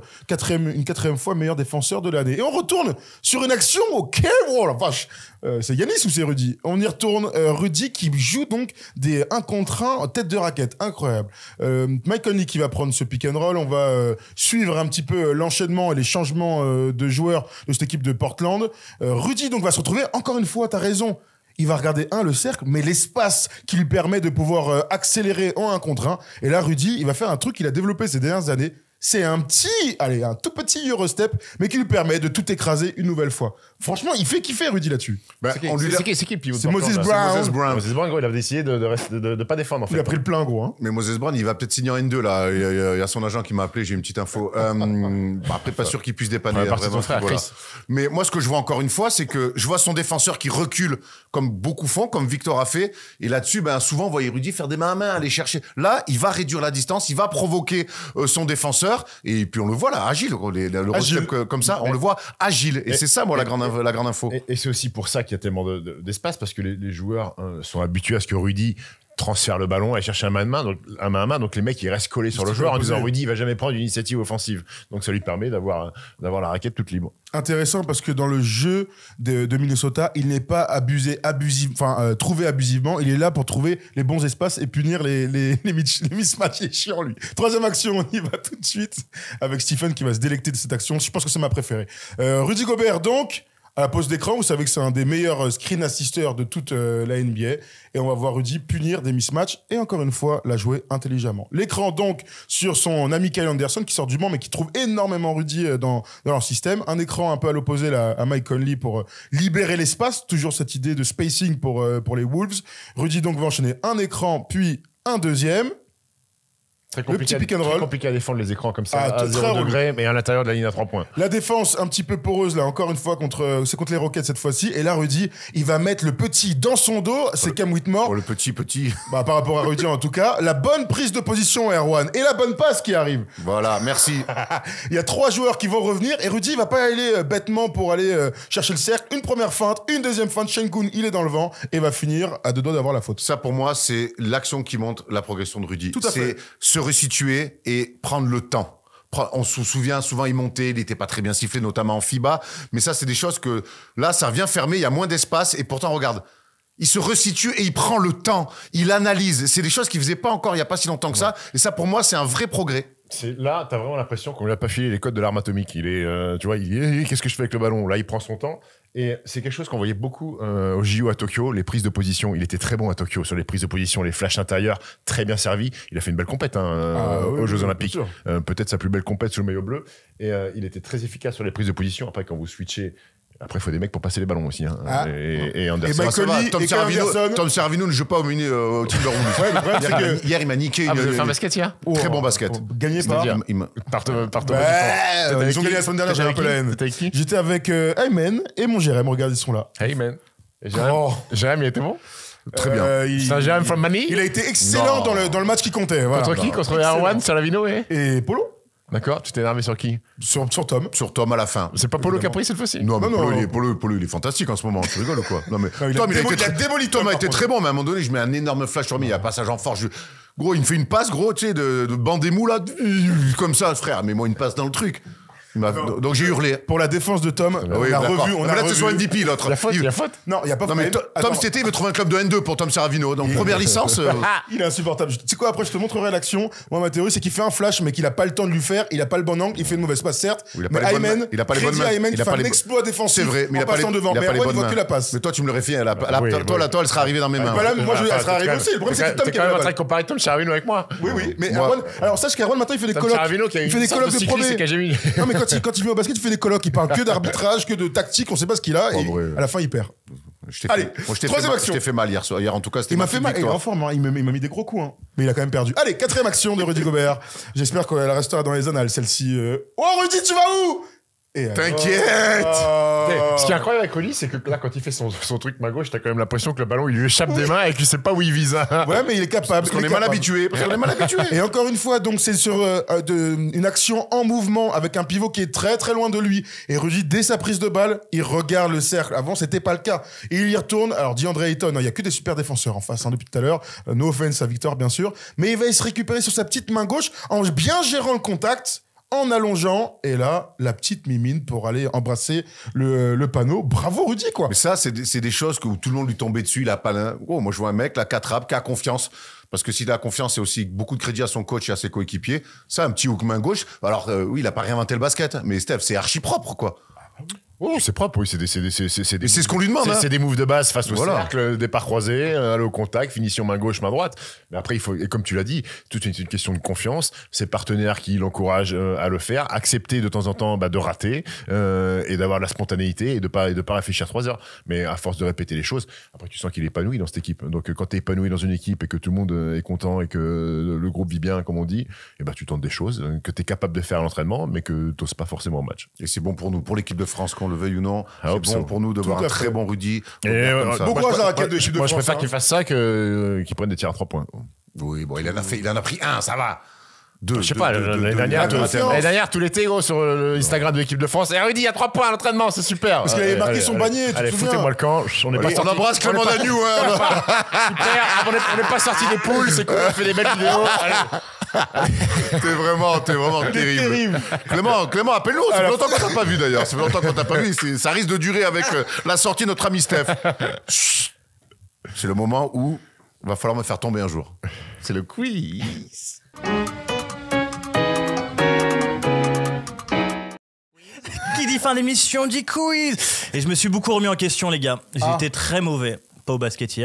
une quatrième fois meilleur défenseur de l'année. Et on retourne sur une action au K-Wall. Oh vache. Euh, c'est Yanis ou c'est Rudy On y retourne. Euh, Rudy qui joue donc des 1 contre 1 en tête de raquette. Incroyable. Euh, Mike Conley qui va prendre ce pick and roll. On va suivre un petit peu l'enchaînement et les changements de joueurs de cette équipe de Portland. Rudy donc va se retrouver, encore une fois, t'as raison, il va regarder un le cercle, mais l'espace qui lui permet de pouvoir accélérer en un contre un. Et là, Rudy, il va faire un truc qu'il a développé ces dernières années. C'est un petit, allez, un tout petit Eurostep, mais qui lui permet de tout écraser une nouvelle fois. Franchement, il fait kiffer Rudy là-dessus. Bah, c'est qui, le pivot C'est Moses Brown. Moses Brown. il a décidé de ne pas défendre. Il a pris le plein, gros. Hein. Mais Moses Brown, il va peut-être signer en N2, là. Il y, a, son agent qui m'a appelé, j'ai une petite info. Euh, bah, après, pas sûr qu'il puisse dépanner. vraiment, Mais moi, ce que je vois encore une fois, c'est que je vois son défenseur qui recule, comme beaucoup font, comme Victor a fait. Et là-dessus, ben, souvent, on voyait Rudy faire des mains à main, aller chercher. Là, il va réduire la distance, il va provoquer euh, son défenseur. Et puis, on le voit là, agile. le euh, comme ça, on le voit agile. Et, c'est ça, moi, la grande la grande info. Et, c'est aussi pour ça qu'il y a tellement d'espace, parce que les, joueurs euh, sont habitués à ce que Rudy transfère le ballon et cherche un main à main, donc main main. Donc les mecs ils restent collés sur le joueur en disant Rudy il va jamais prendre une initiative offensive. Donc ça lui permet d'avoir euh, d'avoir la raquette toute libre. Intéressant parce que dans le jeu de, Minnesota, il n'est pas abusé abusive, enfin euh, trouvé abusivement. Il est là pour trouver les bons espaces et punir les les, les, les chiant lui. Troisième action, on y va tout de suite avec Stephen qui va se délecter de cette action. Je pense que c'est ma préférée. Rudy Gobert donc à la pose d'écran, vous savez que c'est un des meilleurs euh, screen assisteurs de toute euh, la NBA. Et on va voir Rudy punir des mismatchs et encore une fois la jouer intelligemment. L'écran donc sur son ami Kyle Anderson qui sort du banc mais qui trouve énormément Rudy euh, dans, leur système. Un écran un peu à l'opposé à Mike Conley pour libérer l'espace. Toujours cette idée de spacing pour, pour les Wolves. Rudy donc va enchaîner un écran puis un deuxième Très compliqué, compliqué à défendre les écrans comme ça, ah, à 0 mais à l'intérieur de la ligne à 3 points. La défense un petit peu poreuse, là, encore une fois, contre, euh, c'est contre les Rockets cette fois-ci. Et là, Rudy, il va mettre le petit dans son dos. C'est Cam Whitmore. Oh, le petit, petit. Bah, par rapport à Rudy, en tout cas. La bonne prise de position, Erwan. Et la bonne passe qui arrive. Voilà, merci. il y a trois joueurs qui vont revenir. Et Rudy, il va pas aller euh, bêtement pour aller euh, chercher le cercle. Une première feinte, une deuxième feinte. Shengun, il est dans le vent et va finir à deux doigts d'avoir la faute. Ça, pour moi, c'est l'action qui montre la progression de Rudy. Tout à fait se resituer et prendre le temps. On se souvient souvent, il montait, il n'était pas très bien sifflé, notamment en FIBA. Mais ça, c'est des choses que là, ça revient fermé, il y a moins d'espace. Et pourtant, regarde, il se resitue et il prend le temps, il analyse. C'est des choses qu'il faisait pas encore il n'y a pas si longtemps que ça. Et ça, pour moi, c'est un vrai progrès c'est là, as vraiment l'impression qu'on lui a pas filé les codes de l'arme atomique. Il est, euh, tu vois, il est, qu'est-ce que je fais avec le ballon Là, il prend son temps et c'est quelque chose qu'on voyait beaucoup euh, au JO à Tokyo, les prises de position. Il était très bon à Tokyo sur les prises de position, les flashs intérieurs, très bien servi. Il a fait une belle compète hein, ah euh, aux Jeux Olympiques. Euh, peut-être sa plus belle compète sous le maillot bleu. Et il était très efficace sur les prises de position. Après, quand vous switchez après, il faut des mecs pour passer les ballons aussi. Hein. Ah. Et, et, Anderson. Ah, Tom, et Servino, Tom Servino ne joue pas au, mini, euh, au Timberwolves. ouais, hier, il m'a niqué. Ah, une, fait un basket hier Très oh, bon basket. Gagné par. Parte, ils ont gagné la semaine dernière, j'avais un peu J'étais avec Ayman euh, et mon Jérém. Regarde, ils sont là. Ayman. Oh. Jérém, il était bon Très bien. c'est euh, il, from Money Il a été excellent dans le, match qui comptait. Contre qui Contre Erwan, Salavino Servino Et Polo D'accord Tu t'es énervé sur qui sur, sur, Tom. Sur Tom à la fin. C'est pas Polo Capri cette fois-ci Non, mais non, Polo, Il est, fantastique en ce moment, tu rigoles ou quoi non, mais Tom, ah, a il, a été, démoli Tom, a été très bon, mais à un moment donné, je mets un énorme flash sur lui, il y a un passage en force. Gros, il me fait une passe, gros, tu sais, de, de bandémou, là, comme ça, frère, mais moi une passe dans le truc donc j'ai hurlé. Pour la défense de Tom, ah bah on a revu. On ah, mais a là, c'est sur MVP l'autre. La faute, il... la faute. Non, il y a pas. de mais Tom cet il veut trouver un club de N2 pour Tom Serravino. Donc première licence. Euh. Il est insupportable. Tu sais quoi Après, je te montrerai l'action. Moi, ma théorie, c'est qu'il fait un flash, mais qu'il a pas le temps de lui faire. Il a pas le bon angle. Il fait une mauvaise passe, certes. mais Ayman, Il a pas les bonnes mains. Il a fait un exploit défensif. C'est vrai. Mais il a pas devant. Mais il voit que la passe. Mais toi, tu me le réfies. la toile, elle sera arrivée dans mes bah, mains. Bah moi, elle sera arrivée aussi. Le problème, c'est que Tom qui a. Tu comparer Tom Serravino avec moi. Oui, oui. Mais alors sache qu'Aaron maintenant, il fait des colloques. Il fait des colloques de premier quand il, quand vient au basket, il fait des colloques. Il parle que d'arbitrage, que de tactique. On sait pas ce qu'il a. et euh, à la fin, il perd. Je Allez, troisième action. Je t'ai fait mal hier soir. Hier, en tout cas, Il m'a fait mal. Il est en forme. Hein. Il m'a mis des gros coups. Hein. Mais il a quand même perdu. Allez, quatrième action de Rudy Gobert. J'espère qu'elle restera dans les annales, celle-ci. Euh. Oh, Rudy, tu vas où T'inquiète ah. Ce qui est incroyable avec Oli, c'est que là, quand il fait son, truc main gauche, t'as quand même l'impression que le ballon, il lui échappe des mains et tu sais pas où il vise. Ouais, mais il est capable. Parce qu'on est, mal habitué. Parce est mal habitué. Et encore une fois, donc c'est sur euh, euh, de, une action en mouvement avec un pivot qui est très très loin de lui. Et Rudy, dès sa prise de balle, il regarde le cercle. Avant, c'était pas le cas. Et il y retourne. Alors, dit André Ayton, hein, il y a que des super défenseurs en face hein, depuis tout à l'heure. Euh, no offense à Victor, bien sûr. Mais il va se récupérer sur sa petite main gauche en bien gérant le contact en allongeant. Et là, la petite mimine pour aller embrasser le, panneau. Bravo Rudy, quoi. Mais ça, c'est des, choses que tout le monde lui tombait dessus. Il a pas oh, moi, je vois un mec, la 4 qui a confiance. Parce que s'il a confiance, c'est aussi beaucoup de crédit à son coach et à ses coéquipiers. Ça, un petit hook main gauche. Alors, euh, oui, il a pas réinventé le basket. Mais Steph, c'est archi propre, quoi. Oh, c'est propre, oui, c'est des, des, ce qu'on lui demande. Hein. C'est des moves de base face au voilà. cercle, euh, départ croisé, euh, aller au contact, finition main gauche, main droite. Mais après, il faut, et comme tu l'as dit, toute une, une question de confiance, ses partenaires qui l'encouragent euh, à le faire, accepter de temps en temps bah, de rater et d'avoir la spontanéité et de pas de pas réfléchir trois heures. Mais à force de répéter les choses, après tu sens qu'il est épanoui dans cette équipe. Donc quand tu es épanoui dans une équipe et que tout le monde est content et que le groupe vit bien, comme on dit, et eh ben tu tentes des choses que tu es capable de faire à l'entraînement, mais que tu pas forcément au match. Et c'est bon pour nous, pour l'équipe de France le veuille ou non. Ah, c'est oh, bon pour nous de voir un très bon Rudy. Moi, je préfère hein qu'il fasse ça que euh, qu'il prenne des tirs à trois points. Oui, bon, il en a il en a pris un, ça va. Deux, je sais pas, l'année dernière, dernière, tout l'été, gros, sur l'Instagram de l'équipe de France. Et eh, Rudy, il y a trois points à l'entraînement, c'est super. Parce qu'il avait marqué son panier. Allez, foutez-moi le camp. On, embrasse Clément Dagnou. super, on n'est hein. pas sorti des poules, c'est cool, on fait des belles vidéos. t'es vraiment, t'es vraiment terrible. terrible. Clément, Clément, appelle-nous. C'est longtemps qu'on t'a pas vu d'ailleurs. Ça longtemps qu'on t'a pas vu. Ça risque de durer avec euh, la sortie de notre ami Steph. C'est le moment où il va falloir me faire tomber un jour. C'est le quiz. Qui dit fin d'émission dit quiz. Et je me suis beaucoup remis en question, les gars. J'étais ah. très mauvais pas au basket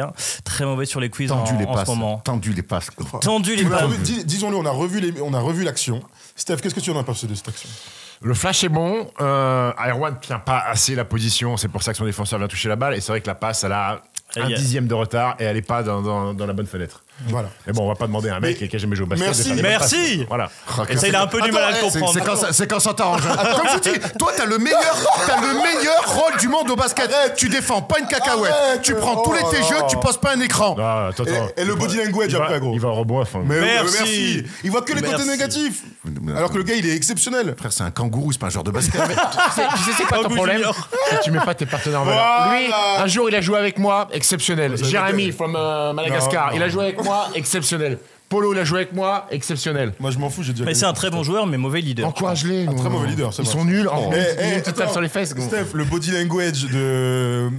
Très mauvais sur les quiz en, les ce moment. Tendu les passes. Tendu les passes. Disons-le, on a revu on a revu l'action. Steph, qu'est-ce que tu en as pensé de cette action le flash est bon. Euh, tient pas assez la position. C'est pour ça que son défenseur vient toucher la balle. Et c'est vrai que la passe, elle a un dixième de retard et elle n'est pas dans, la bonne fenêtre. Voilà. Mais bon, on va pas demander à un mec qui a jamais joué au basket. Merci, merci. Voilà. Oh, et ça, il a un peu du mal à le comprendre. C'est quand, ça t'arrange. Hein. Comme je dis, toi, t'as le meilleur, t'as le meilleur rôle du monde au basket. Tu défends pas une cacahuète. Tu prends tous les oh tes jeux, tu poses pas un écran. Ah, et le body language après, gros. Il va Mais Merci. Il voit que les côtés négatifs. Alors que le gars, il est exceptionnel. Frère, c'est un kangourou, c'est pas un joueur de basket. je sais, c'est ton problème Tu mets pas tes partenaires en valeur. Lui, un jour, il a joué avec moi, exceptionnel. Jérémy, from euh, Madagascar, il a joué avec moi exceptionnel. Polo, il a joué avec moi, exceptionnel. Moi, je m'en fous, j'ai déjà. Mais c'est un très bon joueur, mais mauvais leader. Encourage-les. Un très mauvais leader, c'est Ils sont nuls. Oh, eh, tu eh, sur les fesses. gros. Steph, le body language de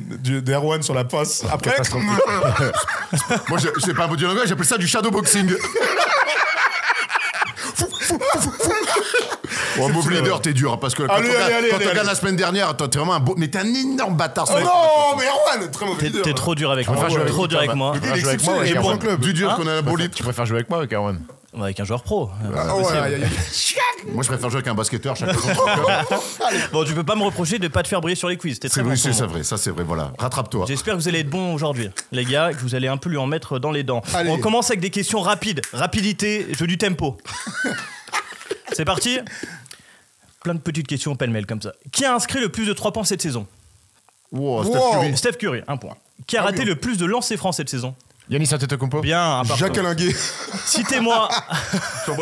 d'Erwan sur la passe. Après, Moi, je- c'est pas un body language, j'appelle ça du shadow boxing. Bon, beau t'es dur. Hein, parce que quand allez, gagné la semaine dernière, t'es vraiment un beau. Mais t'es un énorme bâtard. Oh non, mais Erwan, très mauvais T'es trop dur avec moi. Trop dur avec moi. Bah. Ah, du dur hein qu'on a bah, Tu préfères jouer avec moi avec Erwan avec un joueur pro. Hein, bah, moi, je préfère jouer avec un basketteur. Chacun bon, tu peux pas me reprocher de pas te faire briller sur les quiz. C'est vrai, c'est vrai, ça c'est vrai. Voilà, rattrape-toi. J'espère que vous allez être bons aujourd'hui, les gars, que vous allez un peu lui en mettre dans les dents. On commence avec des questions rapides, rapidité, jeu du tempo. c'est parti plein de petites questions pêle-mêle comme ça. Qui a inscrit le plus de 3 points cette saison Steph, Curry. Steph Curry, un point. Qui a ah raté le plus de lancers francs cette saison Yannis Antetokounmpo Bien, un Jacques Alinguet. Citez-moi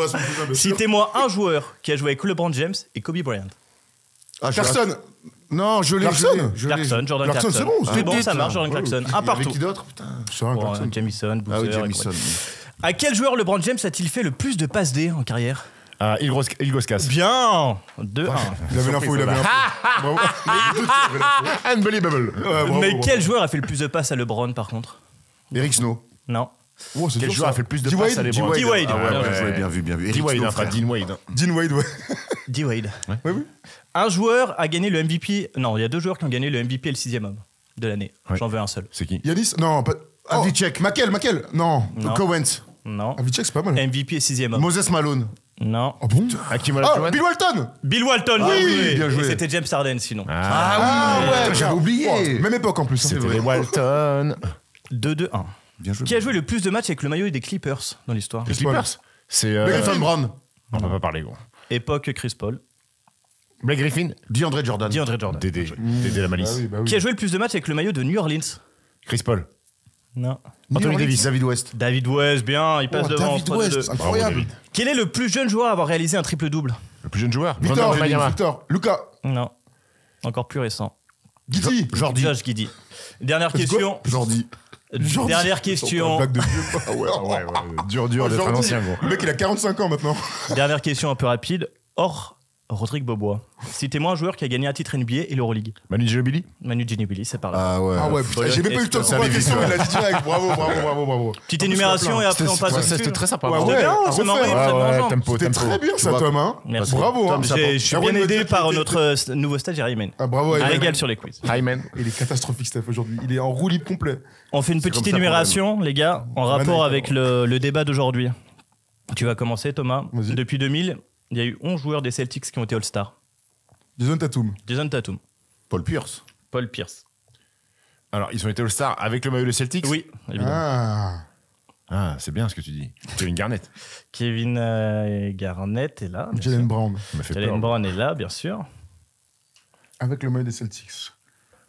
Citez moi un joueur qui a joué avec LeBron James et Kobe Bryant. Ah, Personne. Non, je l'ai. Clarkson. Je Clarkson, Jordan Clarkson. c'est bon. Ah c'est bon, ça marche, Jordan ah Clarkson. Un partout. qui d'autre Putain, Jamison, Ah oui, À quel joueur LeBron James a-t-il fait le plus de passes D en carrière il il casse. Bien 2-1. Il avait l'info, il avait l'info. Unbelievable. Mais quel joueur a fait le plus de passes à LeBron par contre Eric Snow. Non. Oh, quel joueur a fait le plus de passes à LeBron D-Wade. D-Wade. wade ah ah wade oui. Un joueur a gagné le MVP. Non, il y a deux joueurs qui ont gagné le MVP et le sixième homme de l'année. J'en veux un seul. C'est qui Yannis Non, pas. Ah, oh, Maquel, Non. Cowens. Non. Avicek, c'est pas mal. MVP et sixième homme. Moses Malone. Non. Oh bon ah, Bill Walton Bill Walton, ah oui, bien joué. C'était James Harden sinon. Ah oui, j'avais oublié. Même époque en plus. Hein. C'était Walton. 2-2-1. Bien joué. Qui a joué le plus de matchs avec le maillot des Clippers dans l'histoire Les Clippers. C'est. euh, Griffin Brown, On va pas parler, gros. Époque Chris Paul. Blake Griffin. DeAndre Jordan. DeAndre Jordan. Dédé. Dédé la malice. Bah qui a joué le plus de matchs avec le maillot de New Orleans Chris Paul. Non. Anthony Davis. David West. David West, bien, il passe oh, devant. David West, incroyable. Quel est le plus jeune joueur à avoir réalisé un triple-double Le plus jeune joueur Victor, Victor, Lucas. Non. Encore plus récent. Guidi. Jordi. Josh Guidi. Dernière question. Jordi. Dernière question. Blague de ouais, ouais, Dur, dur, oh, ancien, Le mec, il a 45 ans maintenant. Dernière question un peu rapide. Or Rodrigue Bobois. Citez-moi un joueur qui a gagné un titre NBA et l'Euroleague. Manu Ginobili Manu Ginobili, c'est par là. Ah ouais. Ah putain, j'ai même pas eu le temps de faire la question, il a dit direct. Bravo, bravo, bravo, bravo. Petite énumération et après on passe au C'était très sympa. Ouais, hein. ouais, c'est marrant, C'était très bien ça, Thomas. Merci. Bravo. Hein. J'ai je suis bien aidé par notre euh, nouveau stage, Ayman. Ah bravo, Ayman. égal sur les quiz. Ayman. Il est catastrophique, Steph, aujourd'hui. Il est en roulis complet. On fait une petite énumération, les gars, en rapport avec le débat d'aujourd'hui. Tu vas commencer, Thomas. Depuis 2000, il y a eu 11 joueurs des Celtics qui ont été All-Star. Jason Tatum. Tatum. Paul Pierce. Paul Pierce. Alors, ils ont été All-Star avec le maillot des Celtics Oui, évidemment. Ah, ah c'est bien ce que tu dis. Kevin Garnett. Kevin euh, Garnett est là. Jalen Brown. Jalen Brown est là, bien sûr. Avec le maillot des Celtics.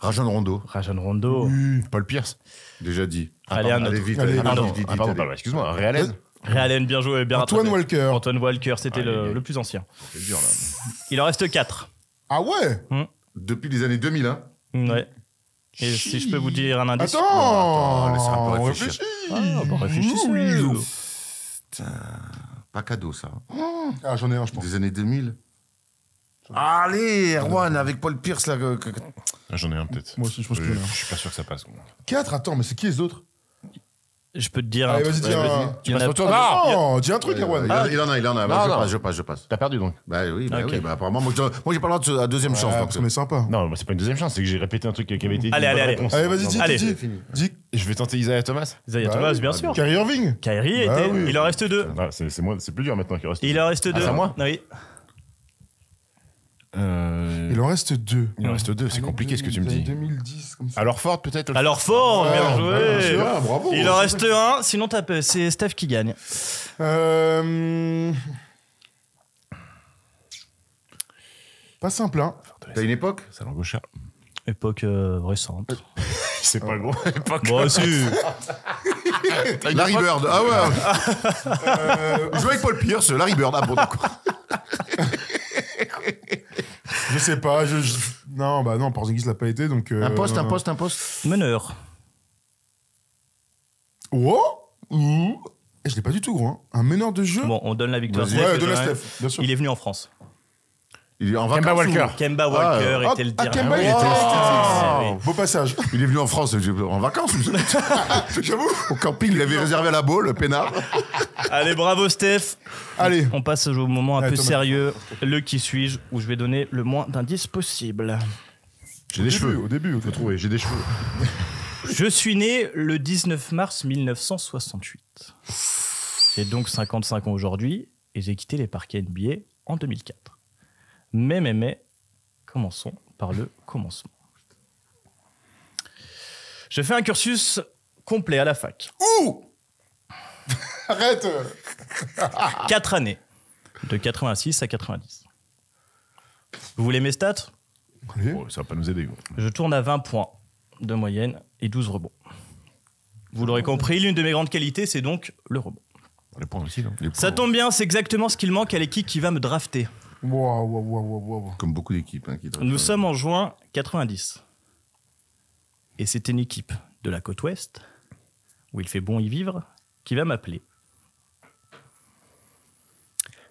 Rajon Rondo. Rajon Rondo. Paul Pierce. Déjà dit. Allez, un autre. Allez, vite. Ah, excuse-moi. Real Ray bien joué, bien Antoine Walker. Antoine Walker, c'était ah, le, plus ancien. C'est dur, là. Il en reste 4. Ah ouais hmm. Depuis les années 2000, hein. Hmm, ouais. Et si je peux vous dire un indice. Attends, oh, attends, laissez un peu réfléchir. Ah, bah, pas cadeau, ça. Ah, j'en ai un, je pense. Des années 2000. Allez, Erwan, avec Paul Pierce, là. Ah, j'en ai un peut-être. Moi aussi, je pense que je Je suis pas sûr que ça passe. 4, attends, mais c'est qui les autres je peux te dire Allez, un vas-y, dis un- non, dis un truc, Erwan. Ah, il en a, il en a. je passe, je passe, je passe. T'as perdu donc. Bah oui, bah bah, apparemment, moi, j'ai pas le droit de la deuxième chance. donc, parce qu'on sympa. Non, c'est pas une deuxième chance, c'est que j'ai répété un truc qui avait été dit. Allez, allez, allez. Allez, vas-y, dis, dis, Je vais tenter Isaiah Thomas. Isaiah Thomas, bien sûr. Kyrie Irving. Kyrie était. Bah il en reste deux. c'est c'est plus dur maintenant qu'il reste. Il en reste ah, deux. c'est à moi Oui. Euh, Il en reste deux. Il en reste deux, c'est ah, compliqué ce que tu me dis. 2010, comme ça. Alors Ford peut-être. Alors Ford, ah, bien bah, joué. Ah, bravo, Il en reste un, sinon c'est Steph qui gagne. Euh, pas simple, hein. T'as une époque Salon Gauchard. Époque euh, récente. c'est pas gros. Époque bon, aussi. Larry Bird. Ah ouais. Jouer avec Paul Pierce, Larry Bird. Ah bon, d'accord je sais pas. Je, Non, bah non, Porzingis l'a pas été. Donc, euh, un poste, un poste, un poste. Meneur. Oh eh, je l'ai pas du tout, gros. Hein. Un meneur de jeu. Bon, on donne la victoire. la Steph, bien sûr. Il est venu en France. Kemba Walker. Kemba ah, Walker ah, était le ah, dernier. Beau passage. Il est venu en France en vacances. J'avoue. Au camping, il avait réservé à la le peinard. Allez, bravo Steph. Allez. On passe au moment un peu sérieux, le qui suis-je, où je vais donner le moins d'indices possible. J'ai des cheveux. Au début, Vous trouver. J'ai des cheveux. Je suis né le 19 mars 1968. J'ai donc 55 ans aujourd'hui et j'ai quitté les parquets NBA en 2004. Mais, mais, mais, commençons par le commencement. Je fais un cursus complet à la fac. Ouh Arrête Quatre années. De 86 à 90. Vous voulez mes stats oui. Oh, ça va pas nous aider. Je tourne à 20 points de moyenne et 12 rebonds. Vous l'aurez compris, l'une de mes grandes qualités, c'est donc le rebond. Les points aussi, Ça tombe bien, c'est exactement ce qu'il manque à l'équipe qui va me drafter. Comme beaucoup d'équipes. Hein, Nous sommes en juin 90. Et c'est une équipe de la côte ouest, où il fait bon y vivre, qui va m'appeler.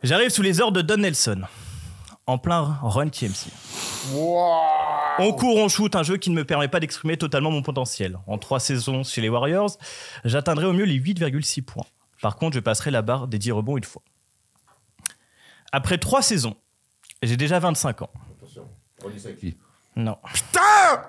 J'arrive sous les ordres de Don Nelson, en plein run TMC. On court, on shoot, un jeu qui ne me permet pas d'exprimer totalement mon potentiel. En trois saisons chez les Warriors, j'atteindrai au mieux les 8,6 points. Par contre, je passerai la barre des 10 rebonds une fois. Après trois saisons, j'ai déjà 25 ans. Attention, dit ça qui Non. Putain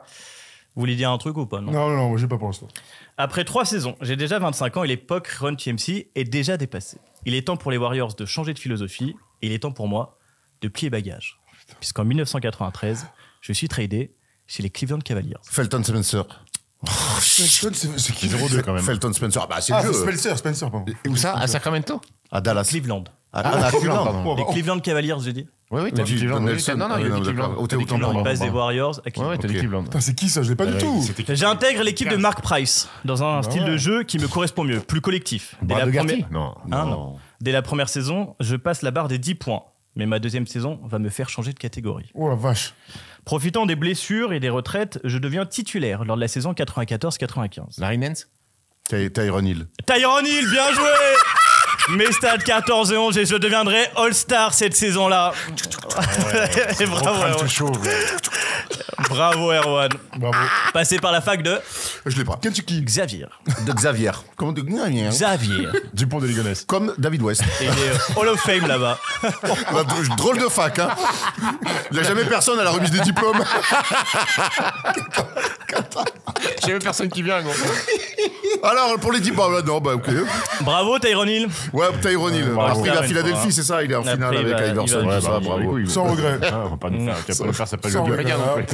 Vous voulez dire un truc ou pas Non, non, non, j'ai pas pour l'instant. Après trois saisons, j'ai déjà 25 ans et l'époque Run TMC est déjà dépassée. Il est temps pour les Warriors de changer de philosophie et il est temps pour moi de plier bagage. Puisqu'en 1993, je suis tradé chez les Cleveland Cavaliers. Felton Spencer. Oh, Felton Spencer, c'est qui 0-2 quand même. Felton Spencer, ah, bah, c'est ah, Spencer, Spencer, pardon. où ça À Sacramento À Dallas. Cleveland. Ah, ah, ah Les Cleveland Cavaliers, j'ai dit. Oui, oui, t'as dit Non, non, Cleveland. Au Cleveland, il passe des Warriors c'est qui ça Je l'ai pas du tout. J'intègre l'équipe de Mark Price dans un bah style de jeu qui me correspond mieux, plus collectif. Dès la première. Ah, non. non. Dès la première saison, je passe la barre des 10 points. Mais ma deuxième saison va me faire changer de catégorie. Oh la vache. Profitant des blessures et des retraites, je deviens titulaire lors de la saison 94-95. Larry Nance Tyron Hill. Tyron Hill, bien joué mes stades 14 et 11 et je deviendrai All-Star cette saison-là. bravo, Erwan. bravo Erwan. Bravo. Passé par la fac de Je l'ai pas. Kentucky. Xavier. De Xavier. Comment de Xavier hein. Xavier. Du pont de Ligonès. Comme David West. il est Hall of Fame là-bas. Bah, drôle de fac, hein. Il n'y a jamais personne à la remise des diplômes. J'ai personne qui vient, gros. Alors, pour les diplômes, là bah, bah, non, bah ok. Bravo, Tyrone Hill. Ouais, Tyron Hill. Après, il à Philadelphie, c'est ça Il est en finale avec Iverson. Ouais, ça, bravo. Sans regret. On va pas nous faire pas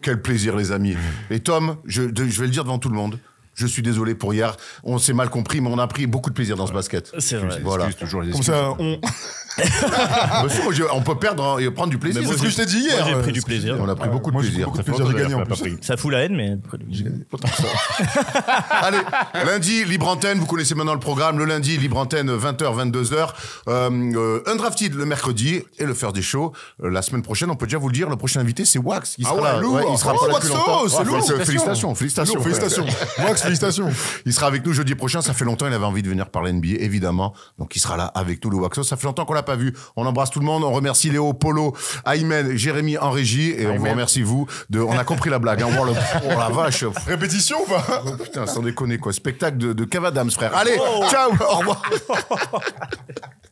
Quel plaisir, les amis. Et Tom, je vais le dire devant tout le monde. Je suis désolé pour hier. On s'est mal compris, mais on a pris beaucoup de plaisir dans ce basket. C'est vrai. Voilà. Comme ça, on. on peut perdre hein, et prendre du plaisir. Euh, c'est ce que je t'ai dit hier. du plaisir. On a pris beaucoup de plaisir. beaucoup de plaisir Ça fout la haine, mais. Allez, lundi, libre antenne, vous connaissez maintenant le programme. Le lundi, libre antenne, 20h, 22h. un Undrafted le mercredi et le faire des shows. Euh, la semaine prochaine, on peut déjà vous le dire, le prochain invité, c'est Wax. Il ah sera là, ouais, il sera ah, là oh, c'est félicitations. Félicitations, félicitations. Wax, Il sera avec nous jeudi prochain. Ça fait longtemps, il avait envie de venir parler NBA, évidemment. Donc, il sera là avec nous, le Waxo. Ça fait longtemps qu'on l'a pas vu. On embrasse tout le monde. On remercie Léo, Polo, Aymen, Jérémy en régie. Et on vous remercie, vous. De... On a compris la blague. Hein. Oh la vache. Répétition ou pas oh, Putain, sans déconner quoi. Spectacle de, de Cavadams, frère. Allez, oh. ciao, au revoir.